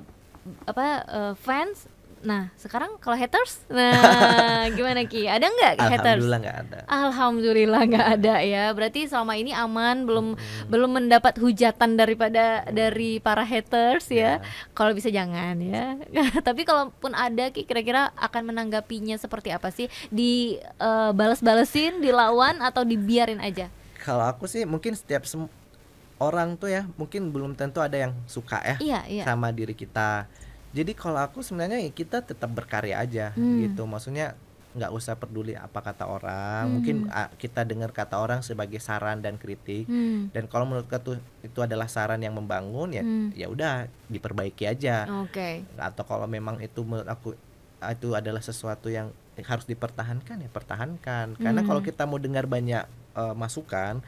apa uh, fans Nah, sekarang kalau haters, nah gimana Ki? Ada nggak haters? Alhamdulillah nggak ada. Alhamdulillah nggak ada ya. Berarti selama ini aman, belum hmm. belum mendapat hujatan daripada dari para haters ya. ya. Kalau bisa jangan ya. Tapi kalaupun ada Ki, kira-kira akan menanggapinya seperti apa sih? Di uh, eh, balas-balesin, dilawan atau dibiarin aja? Kalau aku sih mungkin setiap orang tuh ya mungkin belum tentu ada yang suka ya iya, iya. sama diri kita jadi kalau aku sebenarnya ya kita tetap berkarya aja hmm. gitu maksudnya nggak usah peduli apa kata orang hmm. mungkin ah, kita dengar kata orang sebagai saran dan kritik hmm. dan kalau menurut itu itu adalah saran yang membangun ya hmm. ya udah diperbaiki aja okay. atau kalau memang itu menurut aku ah, itu adalah sesuatu yang harus dipertahankan ya pertahankan karena hmm. kalau kita mau dengar banyak uh, masukan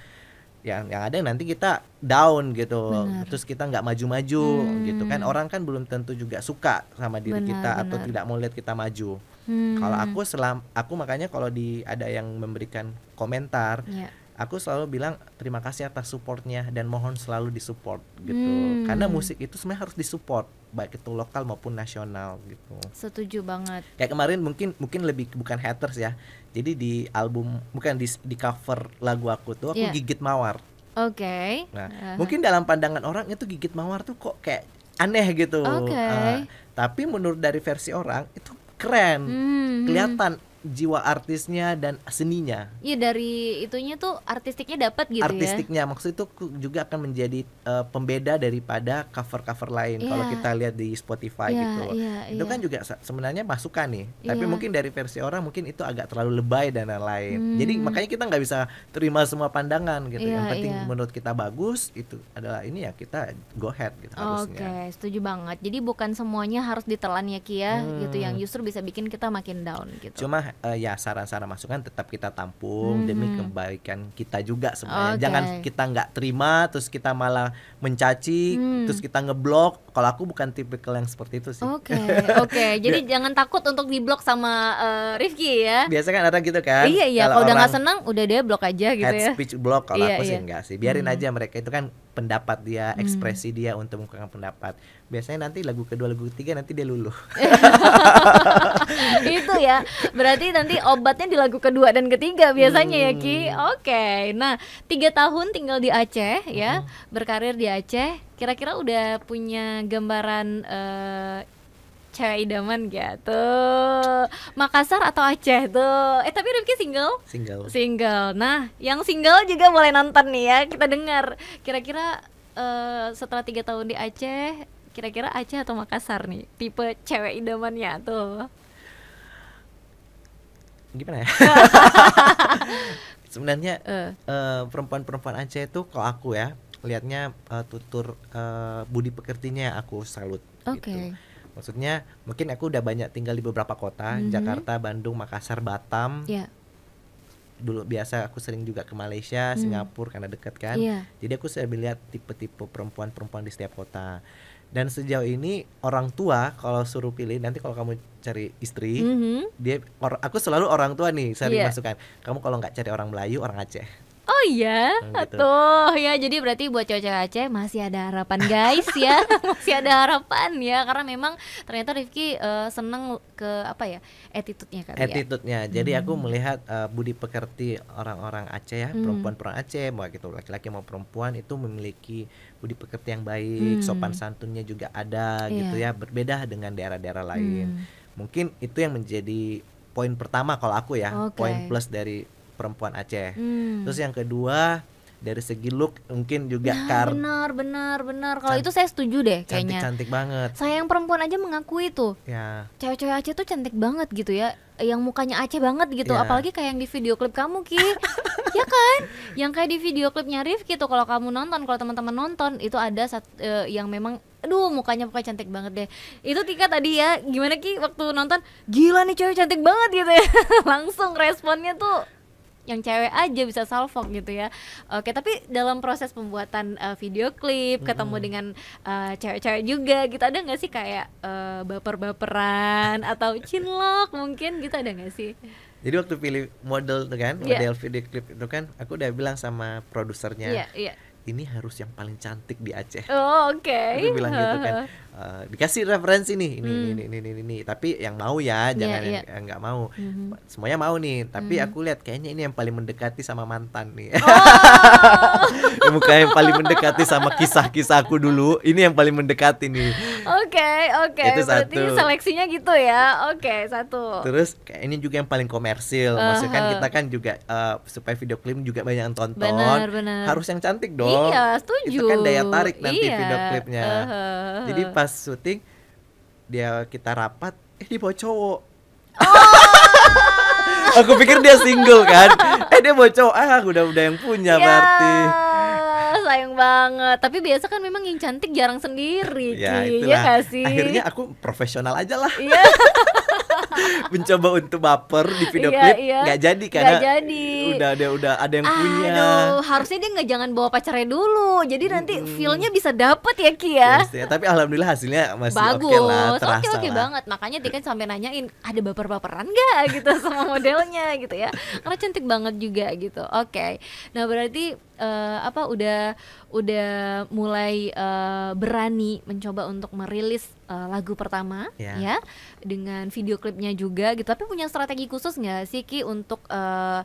yang yang ada nanti kita down gitu benar. terus kita nggak maju-maju hmm. gitu kan orang kan belum tentu juga suka sama diri benar, kita benar. atau tidak mau lihat kita maju hmm. kalau aku selam aku makanya kalau di ada yang memberikan komentar yeah aku selalu bilang terima kasih atas supportnya dan mohon selalu disupport gitu hmm. karena musik itu sebenarnya harus disupport baik itu lokal maupun nasional gitu setuju banget kayak kemarin mungkin mungkin lebih bukan haters ya jadi di album bukan di, di cover lagu aku tuh aku yeah. gigit mawar oke okay. nah uh mungkin dalam pandangan orang itu gigit mawar tuh kok kayak aneh gitu okay. uh, tapi menurut dari versi orang itu keren hmm, kelihatan jiwa artisnya dan seninya. Iya dari itunya tuh artistiknya dapat gitu artistiknya, ya. Artistiknya maksud itu juga akan menjadi uh, pembeda daripada cover-cover lain yeah. kalau kita lihat di Spotify yeah, gitu. Yeah, itu yeah. kan juga sebenarnya masukan nih, yeah. tapi iya. mungkin dari versi orang mungkin itu agak terlalu lebay dan lain-lain. Hmm. Jadi makanya kita nggak bisa terima semua pandangan gitu. Yeah, Yang penting yeah. menurut kita bagus itu adalah ini ya kita go ahead gitu harusnya. Oke, okay. setuju banget. Jadi bukan semuanya harus ditelan ya Kia gitu. hmm. gitu yang justru bisa bikin kita makin down gitu. Cuma uh, ya saran-saran masukan tetap kita tampung mm -hmm. demi kebaikan kita juga sebenarnya. Okay. Jangan kita nggak terima terus kita malah mencaci, mm. terus kita ngeblok. Kalau aku bukan tipikal yang seperti itu sih. Oke, okay. oke. Okay. Jadi jangan takut untuk diblok sama uh, Rifki ya. Biasa kan ada gitu kan. Iya, iya. Kalau udah nggak senang udah dia blok aja gitu ya. speech block. kalau iya, aku iya. sih enggak sih. Biarin mm. aja mereka itu kan pendapat dia, hmm. ekspresi hmm. dia untuk mengungkapkan pendapat. Biasanya nanti lagu kedua, lagu ketiga nanti dia luluh. itu ya. Berarti nanti obatnya di lagu kedua dan ketiga biasanya hmm. ya Ki. Hmm. Oke. Okay. Nah, tiga tahun tinggal di Aceh ya. hmm. ya, berkarir di Aceh. Kira-kira udah punya gambaran uh, cewek idaman gitu Makassar atau Aceh tuh eh tapi Rifki single single single nah yang single juga boleh nonton nih ya kita dengar kira-kira uh, setelah tiga tahun di Aceh kira-kira Aceh atau Makassar nih tipe cewek idamannya tuh gimana ya sebenarnya uh. uh, perempuan-perempuan Aceh tuh kalau aku ya lihatnya uh, tutur uh, budi pekertinya aku salut okay. gitu maksudnya mungkin aku udah banyak tinggal di beberapa kota mm -hmm. Jakarta Bandung Makassar Batam yeah. dulu biasa aku sering juga ke Malaysia mm. Singapura karena dekat kan yeah. jadi aku sudah melihat tipe-tipe perempuan-perempuan di setiap kota dan sejauh ini orang tua kalau suruh pilih nanti kalau kamu cari istri mm -hmm. dia aku selalu orang tua nih sering yeah. masukkan kamu kalau nggak cari orang Melayu orang Aceh Oh iya, nah, gitu. tuh ya jadi berarti buat cowok-cowok Aceh masih ada harapan guys ya, masih ada harapan ya karena memang ternyata Rifki uh, seneng ke apa ya attitude-nya kan. Attitude-nya, ya? jadi hmm. aku melihat uh, budi pekerti orang-orang Aceh ya, perempuan-perempuan hmm. Aceh, mau gitu laki-laki mau perempuan itu memiliki budi pekerti yang baik, hmm. sopan santunnya juga ada yeah. gitu ya, berbeda dengan daerah-daerah lain. Hmm. Mungkin itu yang menjadi poin pertama kalau aku ya, okay. poin plus dari perempuan Aceh. Hmm. Terus yang kedua dari segi look mungkin juga nah, kar benar benar benar kalau itu saya setuju deh kayaknya cantik cantik banget saya yang perempuan aja mengakui tuh ya cewek-cewek Aceh tuh cantik banget gitu ya yang mukanya Aceh banget gitu ya. apalagi kayak yang di video klip kamu ki ya kan yang kayak di video klipnya Rif gitu. kalau kamu nonton kalau teman-teman nonton itu ada satu, uh, eh, yang memang aduh mukanya pokoknya cantik banget deh itu Tika tadi ya gimana ki waktu nonton gila nih cewek cantik banget gitu ya langsung responnya tuh yang cewek aja bisa salvo gitu ya. Oke, tapi dalam proses pembuatan uh, video klip mm -hmm. ketemu dengan uh, cewek-cewek juga gitu ada nggak sih kayak uh, baper-baperan atau cinlok mungkin gitu ada nggak sih? Jadi waktu pilih model tuh kan, yeah. model video klip itu kan aku udah bilang sama produsernya. Yeah, yeah ini harus yang paling cantik di Aceh. Oh, oke. Okay. Dia bilang gitu kan. Uh, dikasih referensi nih, ini, hmm. ini, ini, ini, ini, ini. Tapi yang mau ya, iya, jangan yeah, yeah. yang iya. nggak mau. Mm-hmm. Semuanya mau nih. Tapi mm. aku lihat kayaknya ini yang paling mendekati sama mantan nih. Oh. Muka yang paling mendekati sama kisah-kisah aku dulu. Ini yang paling mendekati nih. Oke, okay, oke. Okay. Itu Berarti satu. seleksinya gitu ya. Oke, okay, satu. Terus kayak ini juga yang paling komersil. Uh-huh. Maksudnya kan uh-huh. kita kan juga uh, supaya video klip juga banyak yang tonton. benar. benar. Harus yang cantik dong. Iya, setuju. Itu kan daya tarik nanti iya. video klipnya. Uh, huh Jadi pas syuting dia kita rapat, eh dia bawa cowok. Oh. aku pikir dia single kan eh dia bawa cowok ah udah udah yang punya yeah. berarti sayang banget tapi biasa kan memang yang cantik jarang sendiri ya, Ki. ya akhirnya aku profesional aja lah iya mencoba untuk baper di video iya, klip iya. nggak jadi karena gak jadi. udah ada udah ada yang Aduh, punya. harusnya dia nggak jangan bawa pacarnya dulu. Jadi nanti hmm. feelnya bisa dapet ya Ki ya. Yes, ya. Tapi alhamdulillah hasilnya masih bagus. oke okay lah, terasa okay, okay banget. Makanya dia kan sampai nanyain ada baper-baperan gak gitu sama modelnya gitu ya. Karena cantik banget juga gitu. Oke. Okay. Nah, berarti uh, apa udah udah mulai uh, berani mencoba untuk merilis uh, lagu pertama yeah. ya dengan video klipnya juga gitu tapi punya strategi khusus nggak sih Ki untuk uh,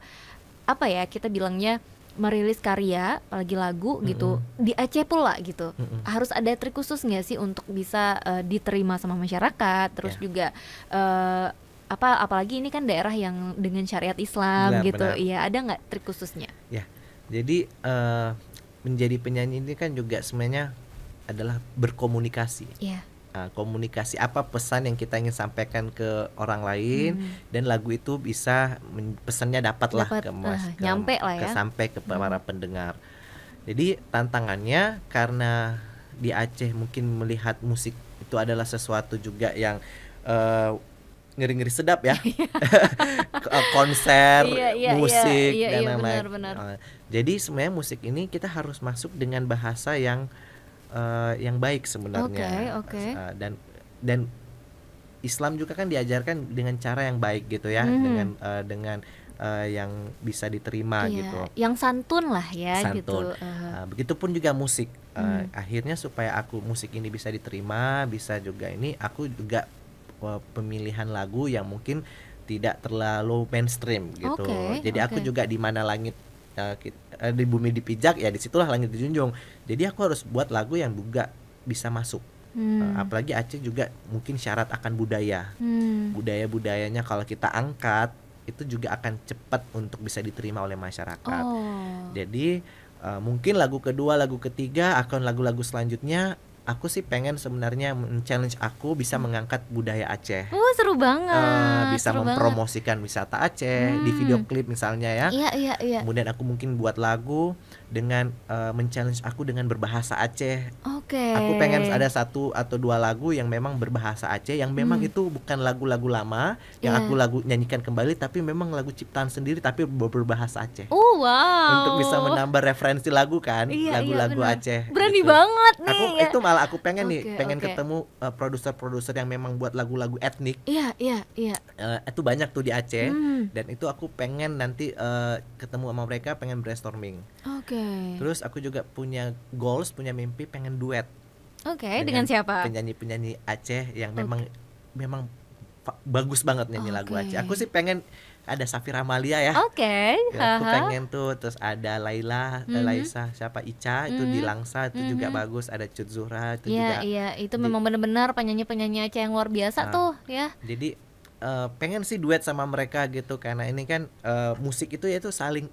apa ya kita bilangnya merilis karya apalagi lagu mm -hmm. gitu di Aceh pula gitu mm -hmm. harus ada trik khusus nggak sih untuk bisa uh, diterima sama masyarakat terus yeah. juga uh, apa apalagi ini kan daerah yang dengan syariat Islam benar, gitu benar. ya ada nggak trik khususnya? Ya jadi uh, menjadi penyanyi ini kan juga sebenarnya adalah berkomunikasi yeah. Iya. uh, komunikasi apa pesan yang kita ingin sampaikan ke orang lain mm. dan lagu itu bisa pesannya dapat ke mas uh, ke, nyampe lah ya. ke sampai ke hmm. para pendengar jadi tantangannya karena di Aceh mungkin melihat musik itu adalah sesuatu juga yang uh, ngeri-ngeri sedap ya konser iya, iya, musik iya, dan lain-lain ah, jadi sebenarnya musik ini kita harus masuk dengan bahasa yang uh, yang baik sebenarnya. Oke, okay, oke. Okay. Uh, eh, dan dan Islam juga kan diajarkan dengan cara yang baik gitu ya, hmm. dengan uh, dengan uh, yang bisa diterima iya, gitu. Yang santun lah ya gitu, santun. gitu. Uh. begitupun juga musik. Uh, hmm. Akhirnya supaya aku musik ini bisa diterima, bisa juga ini aku juga uh, pemilihan lagu yang mungkin tidak terlalu mainstream gitu. Okay, Jadi okay. aku juga di mana langit ya kita, eh, di bumi dipijak ya disitulah langit dijunjung jadi aku harus buat lagu yang juga bisa masuk Hmm. Eh, apalagi Aceh juga mungkin syarat akan budaya. Hmm. Budaya-budayanya kalau kita angkat itu juga akan cepat untuk bisa diterima oleh masyarakat. Oh. Jadi uh, mungkin lagu kedua, lagu ketiga akan lagu-lagu selanjutnya aku sih pengen sebenarnya challenge aku bisa hmm. mengangkat budaya Aceh. Oh seru banget. Uh, bisa seru mempromosikan banget. wisata Aceh hmm. di video hmm. klip misalnya ya. Iya iya iya. Kemudian aku mungkin buat lagu dengan uh, men-challenge aku dengan berbahasa Aceh. Oh Okay. Aku pengen ada satu atau dua lagu yang memang berbahasa Aceh yang memang hmm. itu bukan lagu-lagu lama yang yeah. aku lagu nyanyikan kembali tapi memang lagu ciptaan sendiri tapi berbahasa Aceh. Oh wow. Untuk bisa menambah referensi lagu kan, iya, iya, lagu-lagu yeah, yeah, Aceh. Berani gitu. banget nih. Aku ya. itu malah aku pengen okay, nih, pengen okay. ketemu uh, produser-produser yang memang buat lagu-lagu etnik. Iya, yeah, iya, yeah, iya. Yeah. Uh, itu banyak tuh di Aceh hmm. dan itu aku pengen nanti uh, ketemu sama mereka pengen brainstorming. Oke. Okay. Terus aku juga punya goals, punya mimpi pengen duet Oke, okay, dengan, dengan siapa? Penyanyi-penyanyi Aceh yang okay. memang memang bagus banget nyanyi okay. lagu Aceh. Aku sih pengen ada Safira Malia ya. Oke. Okay. Ya, aku uh -huh. pengen tuh terus ada Laila, mm -hmm. Laisa, siapa Ica mm -hmm. itu mhm. di Langsa itu mm -hmm. juga mhm. bagus, ada Cut Zuhra itu yeah, juga. Iya, yeah. itu di, memang benar-benar penyanyi-penyanyi Aceh yang luar biasa uh, tuh ya. Jadi uh, pengen sih duet sama mereka gitu karena ini kan uh, musik itu yaitu saling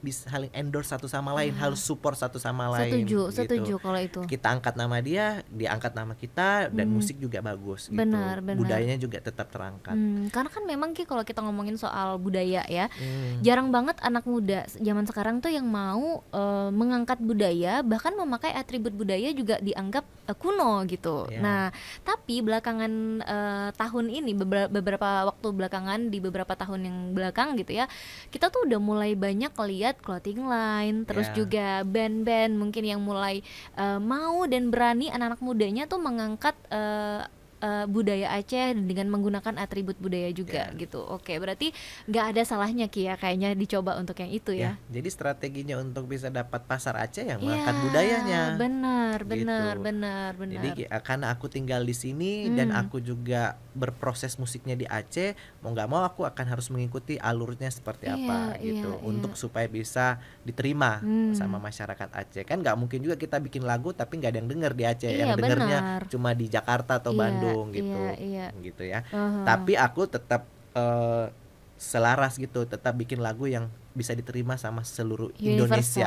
bisa saling endorse satu sama lain, hmm. harus support satu sama lain. Setuju, gitu. setuju kalau itu. Kita angkat nama dia, diangkat nama kita dan hmm. musik juga bagus gitu. Benar, benar. Budayanya juga tetap terangkat. Hmm, karena kan memang Ki kalau kita ngomongin soal budaya ya, hmm. jarang banget anak muda zaman sekarang tuh yang mau uh, mengangkat budaya, bahkan memakai atribut budaya juga dianggap uh, kuno gitu. Yeah. Nah, tapi belakangan uh, tahun ini beberapa waktu belakangan di beberapa tahun yang belakang gitu ya, kita tuh udah mulai banyak lihat lihat clothing line terus yeah. juga band-band mungkin yang mulai uh, mau dan berani anak-anak mudanya tuh mengangkat eh, uh, budaya Aceh dengan menggunakan atribut budaya juga yeah. gitu. Oke, berarti nggak ada salahnya ki ya kayaknya dicoba untuk yang itu ya. ya jadi strateginya untuk bisa dapat pasar Aceh yang yeah, makan budayanya. Benar, benar, gitu. benar, benar. Jadi ya, karena aku tinggal di sini hmm. dan aku juga berproses musiknya di Aceh, mau nggak mau aku akan harus mengikuti alurnya seperti yeah, apa iya, gitu yeah, untuk supaya bisa diterima hmm. sama masyarakat Aceh. Kan nggak mungkin juga kita bikin lagu tapi nggak ada yang denger di Aceh, yeah, yang dengarnya cuma di Jakarta atau yeah. Bandung mendukung iya, gitu iya, iya. gitu ya uh -huh. tapi aku tetap uh, selaras gitu tetap bikin lagu yang bisa diterima sama seluruh Indonesia universal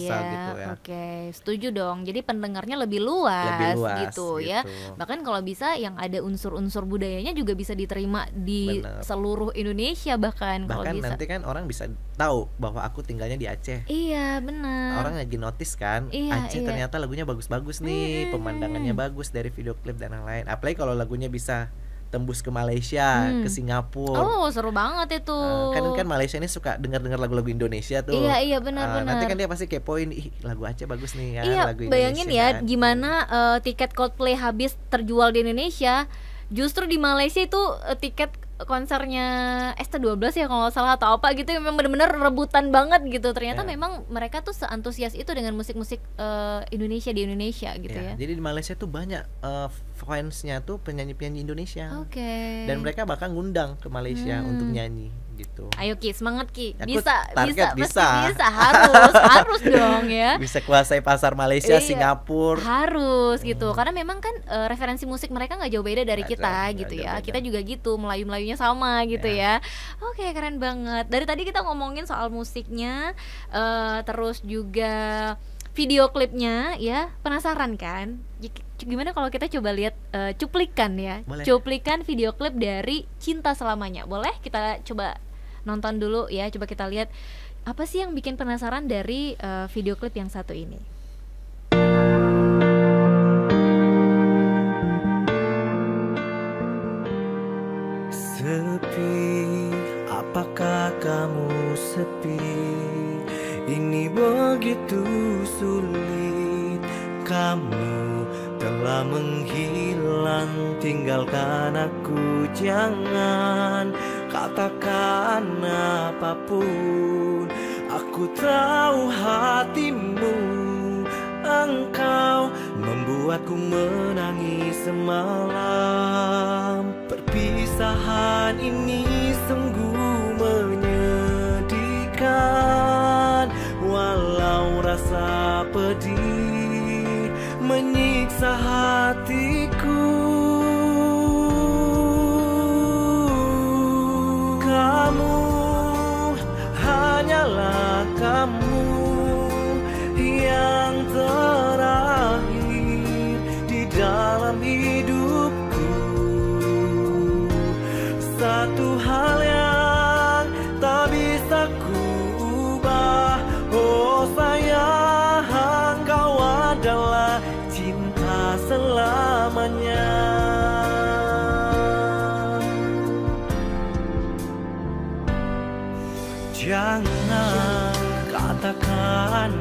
yeah. gitu ya. Oke, okay. setuju dong. Jadi pendengarnya lebih luas, lebih luas gitu, ya. gitu ya. Bahkan kalau bisa yang ada unsur-unsur budayanya juga bisa diterima di Bener. seluruh Indonesia bahkan, bahkan kalau bisa. Bahkan nanti kan orang bisa tahu bahwa aku tinggalnya di Aceh. Iya, benar. Orang lagi notice kan, iya, Aceh iya. ternyata lagunya bagus-bagus nih, hmm. pemandangannya bagus dari video klip dan lain-lain. Apalagi kalau lagunya bisa tembus ke Malaysia, hmm. ke Singapura. Oh, seru banget itu. Uh, kan kan Malaysia ini suka dengar-dengar lagu-lagu Indonesia tuh. Iya, iya benar uh, benar. Nanti kan dia pasti kepoin, ih lagu aja bagus nih kan, iya, lagu Indonesia. bayangin ya kan. gimana uh, tiket Coldplay habis terjual di Indonesia. Justru di Malaysia itu uh, tiket konsernya ST12 ya kalau nggak salah atau apa gitu memang bener-bener rebutan banget gitu ternyata yeah. memang mereka tuh seantusias itu dengan musik-musik uh, Indonesia di Indonesia gitu yeah. ya jadi di Malaysia tuh banyak uh, fansnya tuh penyanyi-penyanyi Indonesia okay. dan mereka bahkan ngundang ke Malaysia hmm. untuk nyanyi gitu. Ayo Ki, semangat Ki. bisa, target bisa, bisa. bisa, harus, harus dong ya. Bisa kuasai pasar Malaysia, iya, Singapura. Harus gitu. Hmm. Karena memang kan uh, referensi musik mereka nggak jauh beda dari gak kita jauh, gitu ya. Beda. Kita juga gitu, Melayu-melayunya sama gitu ya. ya. Oke, okay, keren banget. Dari tadi kita ngomongin soal musiknya uh, terus juga video klipnya ya penasaran kan gimana kalau kita coba lihat uh, cuplikan ya boleh. cuplikan video klip dari cinta selamanya boleh kita coba nonton dulu ya. Coba kita lihat apa sih yang bikin penasaran dari uh, video klip yang satu ini. Sepi, apakah kamu sepi? Ini begitu sulit Kamu telah menghilang Tinggalkan aku jangan Katakan apapun Aku tahu hatimu Engkau membuatku menangis semalam Perpisahan ini sungguh menyedihkan Walau rasa pedih menyiksa hati salah kamu katakan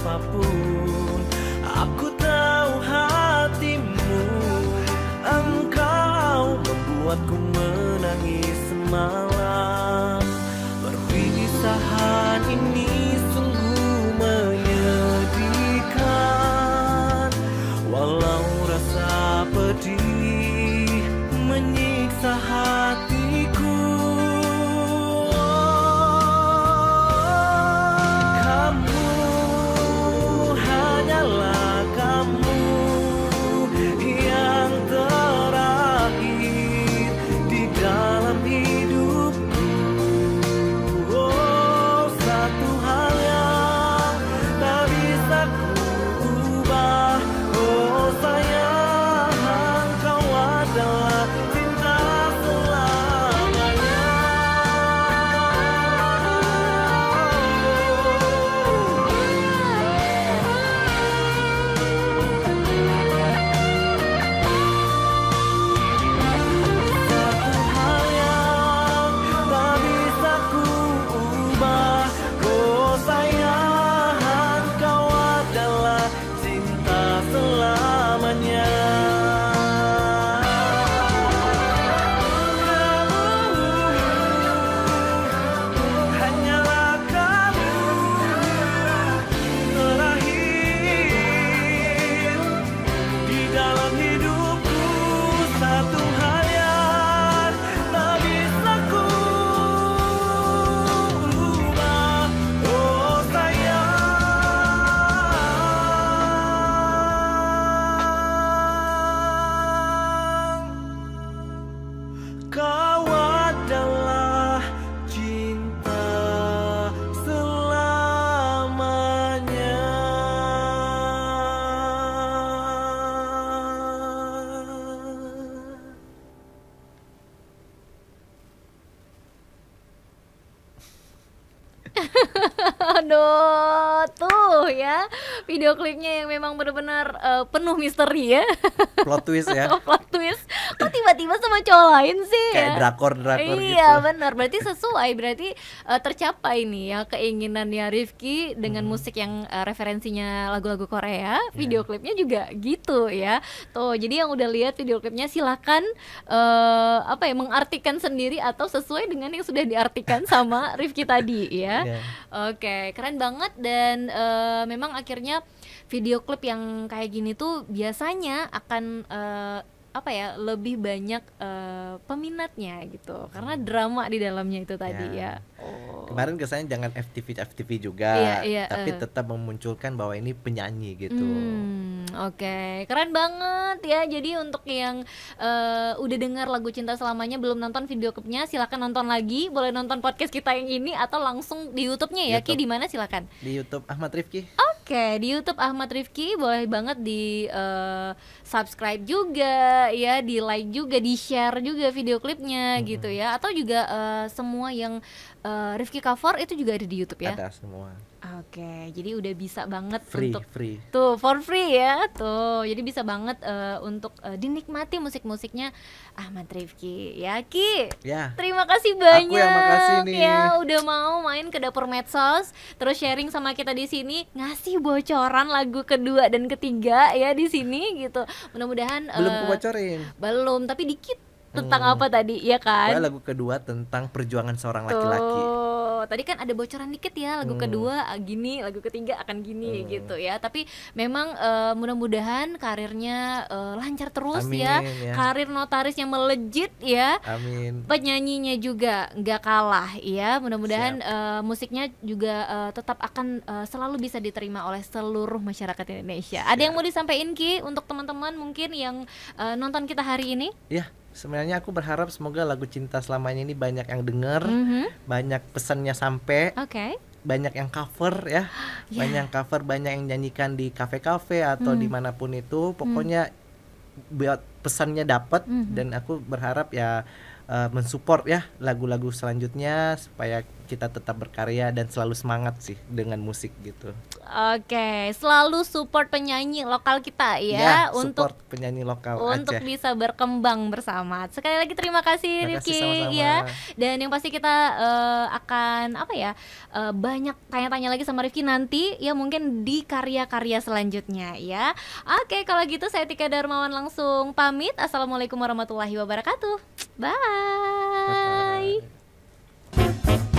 apapun Aku tahu hatimu Engkau membuatku menangis semalam Berpisah Aduh, tuh ya video klipnya yang memang benar-benar uh, penuh misteri ya. Plot twist ya. Plot twist tiba-tiba sama cowok lain sih kayak ya? drakor drakor iya, gitu iya benar berarti sesuai berarti uh, tercapai nih ya keinginannya Rifki dengan hmm. musik yang uh, referensinya lagu-lagu Korea iya. video klipnya juga gitu ya tuh jadi yang udah lihat video klipnya silakan uh, apa ya mengartikan sendiri atau sesuai dengan yang sudah diartikan sama Rifki tadi ya yeah. oke okay, keren banget dan uh, memang akhirnya video klip yang kayak gini tuh biasanya akan uh, apa ya lebih banyak uh, peminatnya gitu karena drama di dalamnya itu tadi yeah. ya, ya. Oh. Kemarin kesannya jangan FTV FTV juga, yeah, yeah, tapi uh. tetap memunculkan bahwa ini penyanyi gitu. Hmm, Oke, okay. keren banget ya. Jadi untuk yang uh, udah dengar lagu Cinta Selamanya belum nonton video klipnya, silakan nonton lagi. Boleh nonton podcast kita yang ini atau langsung di YouTube-nya ya, YouTube. Ki di mana silakan? Di YouTube Ahmad Rifki. Oke, okay. di YouTube Ahmad Rifki boleh banget di uh, subscribe juga ya, di like juga, di share juga video klipnya hmm. gitu ya. Atau juga uh, semua yang uh, eh, Rifki cover itu juga ada di YouTube ya? Ada semua. Oke, jadi udah bisa banget free, untuk free. tuh for free ya tuh. Jadi bisa banget uh, untuk uh, dinikmati musik-musiknya Ahmad Rifki. Ya Ki. Ya. Terima kasih banyak. Aku yang makasih nih. Ya udah mau main ke dapur medsos, terus sharing sama kita di sini, ngasih bocoran lagu kedua dan ketiga ya di sini gitu. Mudah-mudahan belum uh, bocorin. Belum, tapi dikit tentang hmm. apa tadi ya kan lagu kedua tentang perjuangan seorang laki-laki Oh, tadi kan ada bocoran dikit ya lagu hmm. kedua ah, gini lagu ketiga akan gini hmm. gitu ya tapi memang uh, mudah-mudahan karirnya uh, lancar terus ya. Amin, ya. ya karir yang melejit ya Amin. penyanyinya juga nggak kalah ya mudah-mudahan uh, musiknya juga uh, tetap akan uh, selalu bisa diterima oleh seluruh masyarakat Indonesia Siap. ada yang mau disampaikan Ki untuk teman-teman mungkin yang uh, nonton kita hari ini ya sebenarnya aku berharap semoga lagu cinta selamanya ini banyak yang denger mm -hmm. banyak pesannya sampai okay. banyak yang cover ya yeah. banyak yang cover banyak yang nyanyikan di kafe-kafe atau mm. dimanapun itu mhm. pokoknya mm. buat pesannya dapat mm -hmm. dan aku berharap ya uh, mensupport ya lagu-lagu selanjutnya supaya kita tetap berkarya dan selalu semangat sih dengan musik gitu. Oke, okay, selalu support penyanyi lokal kita ya, ya untuk penyanyi lokal untuk Aceh. bisa berkembang bersama. Sekali lagi terima kasih Rizky ya. Dan yang pasti kita uh, akan apa ya uh, banyak tanya-tanya lagi sama Rizky nanti ya mungkin di karya-karya selanjutnya ya. Oke, okay, kalau gitu saya Tika Darmawan langsung pamit. Assalamualaikum warahmatullahi wabarakatuh. Bye. Bye. Bye.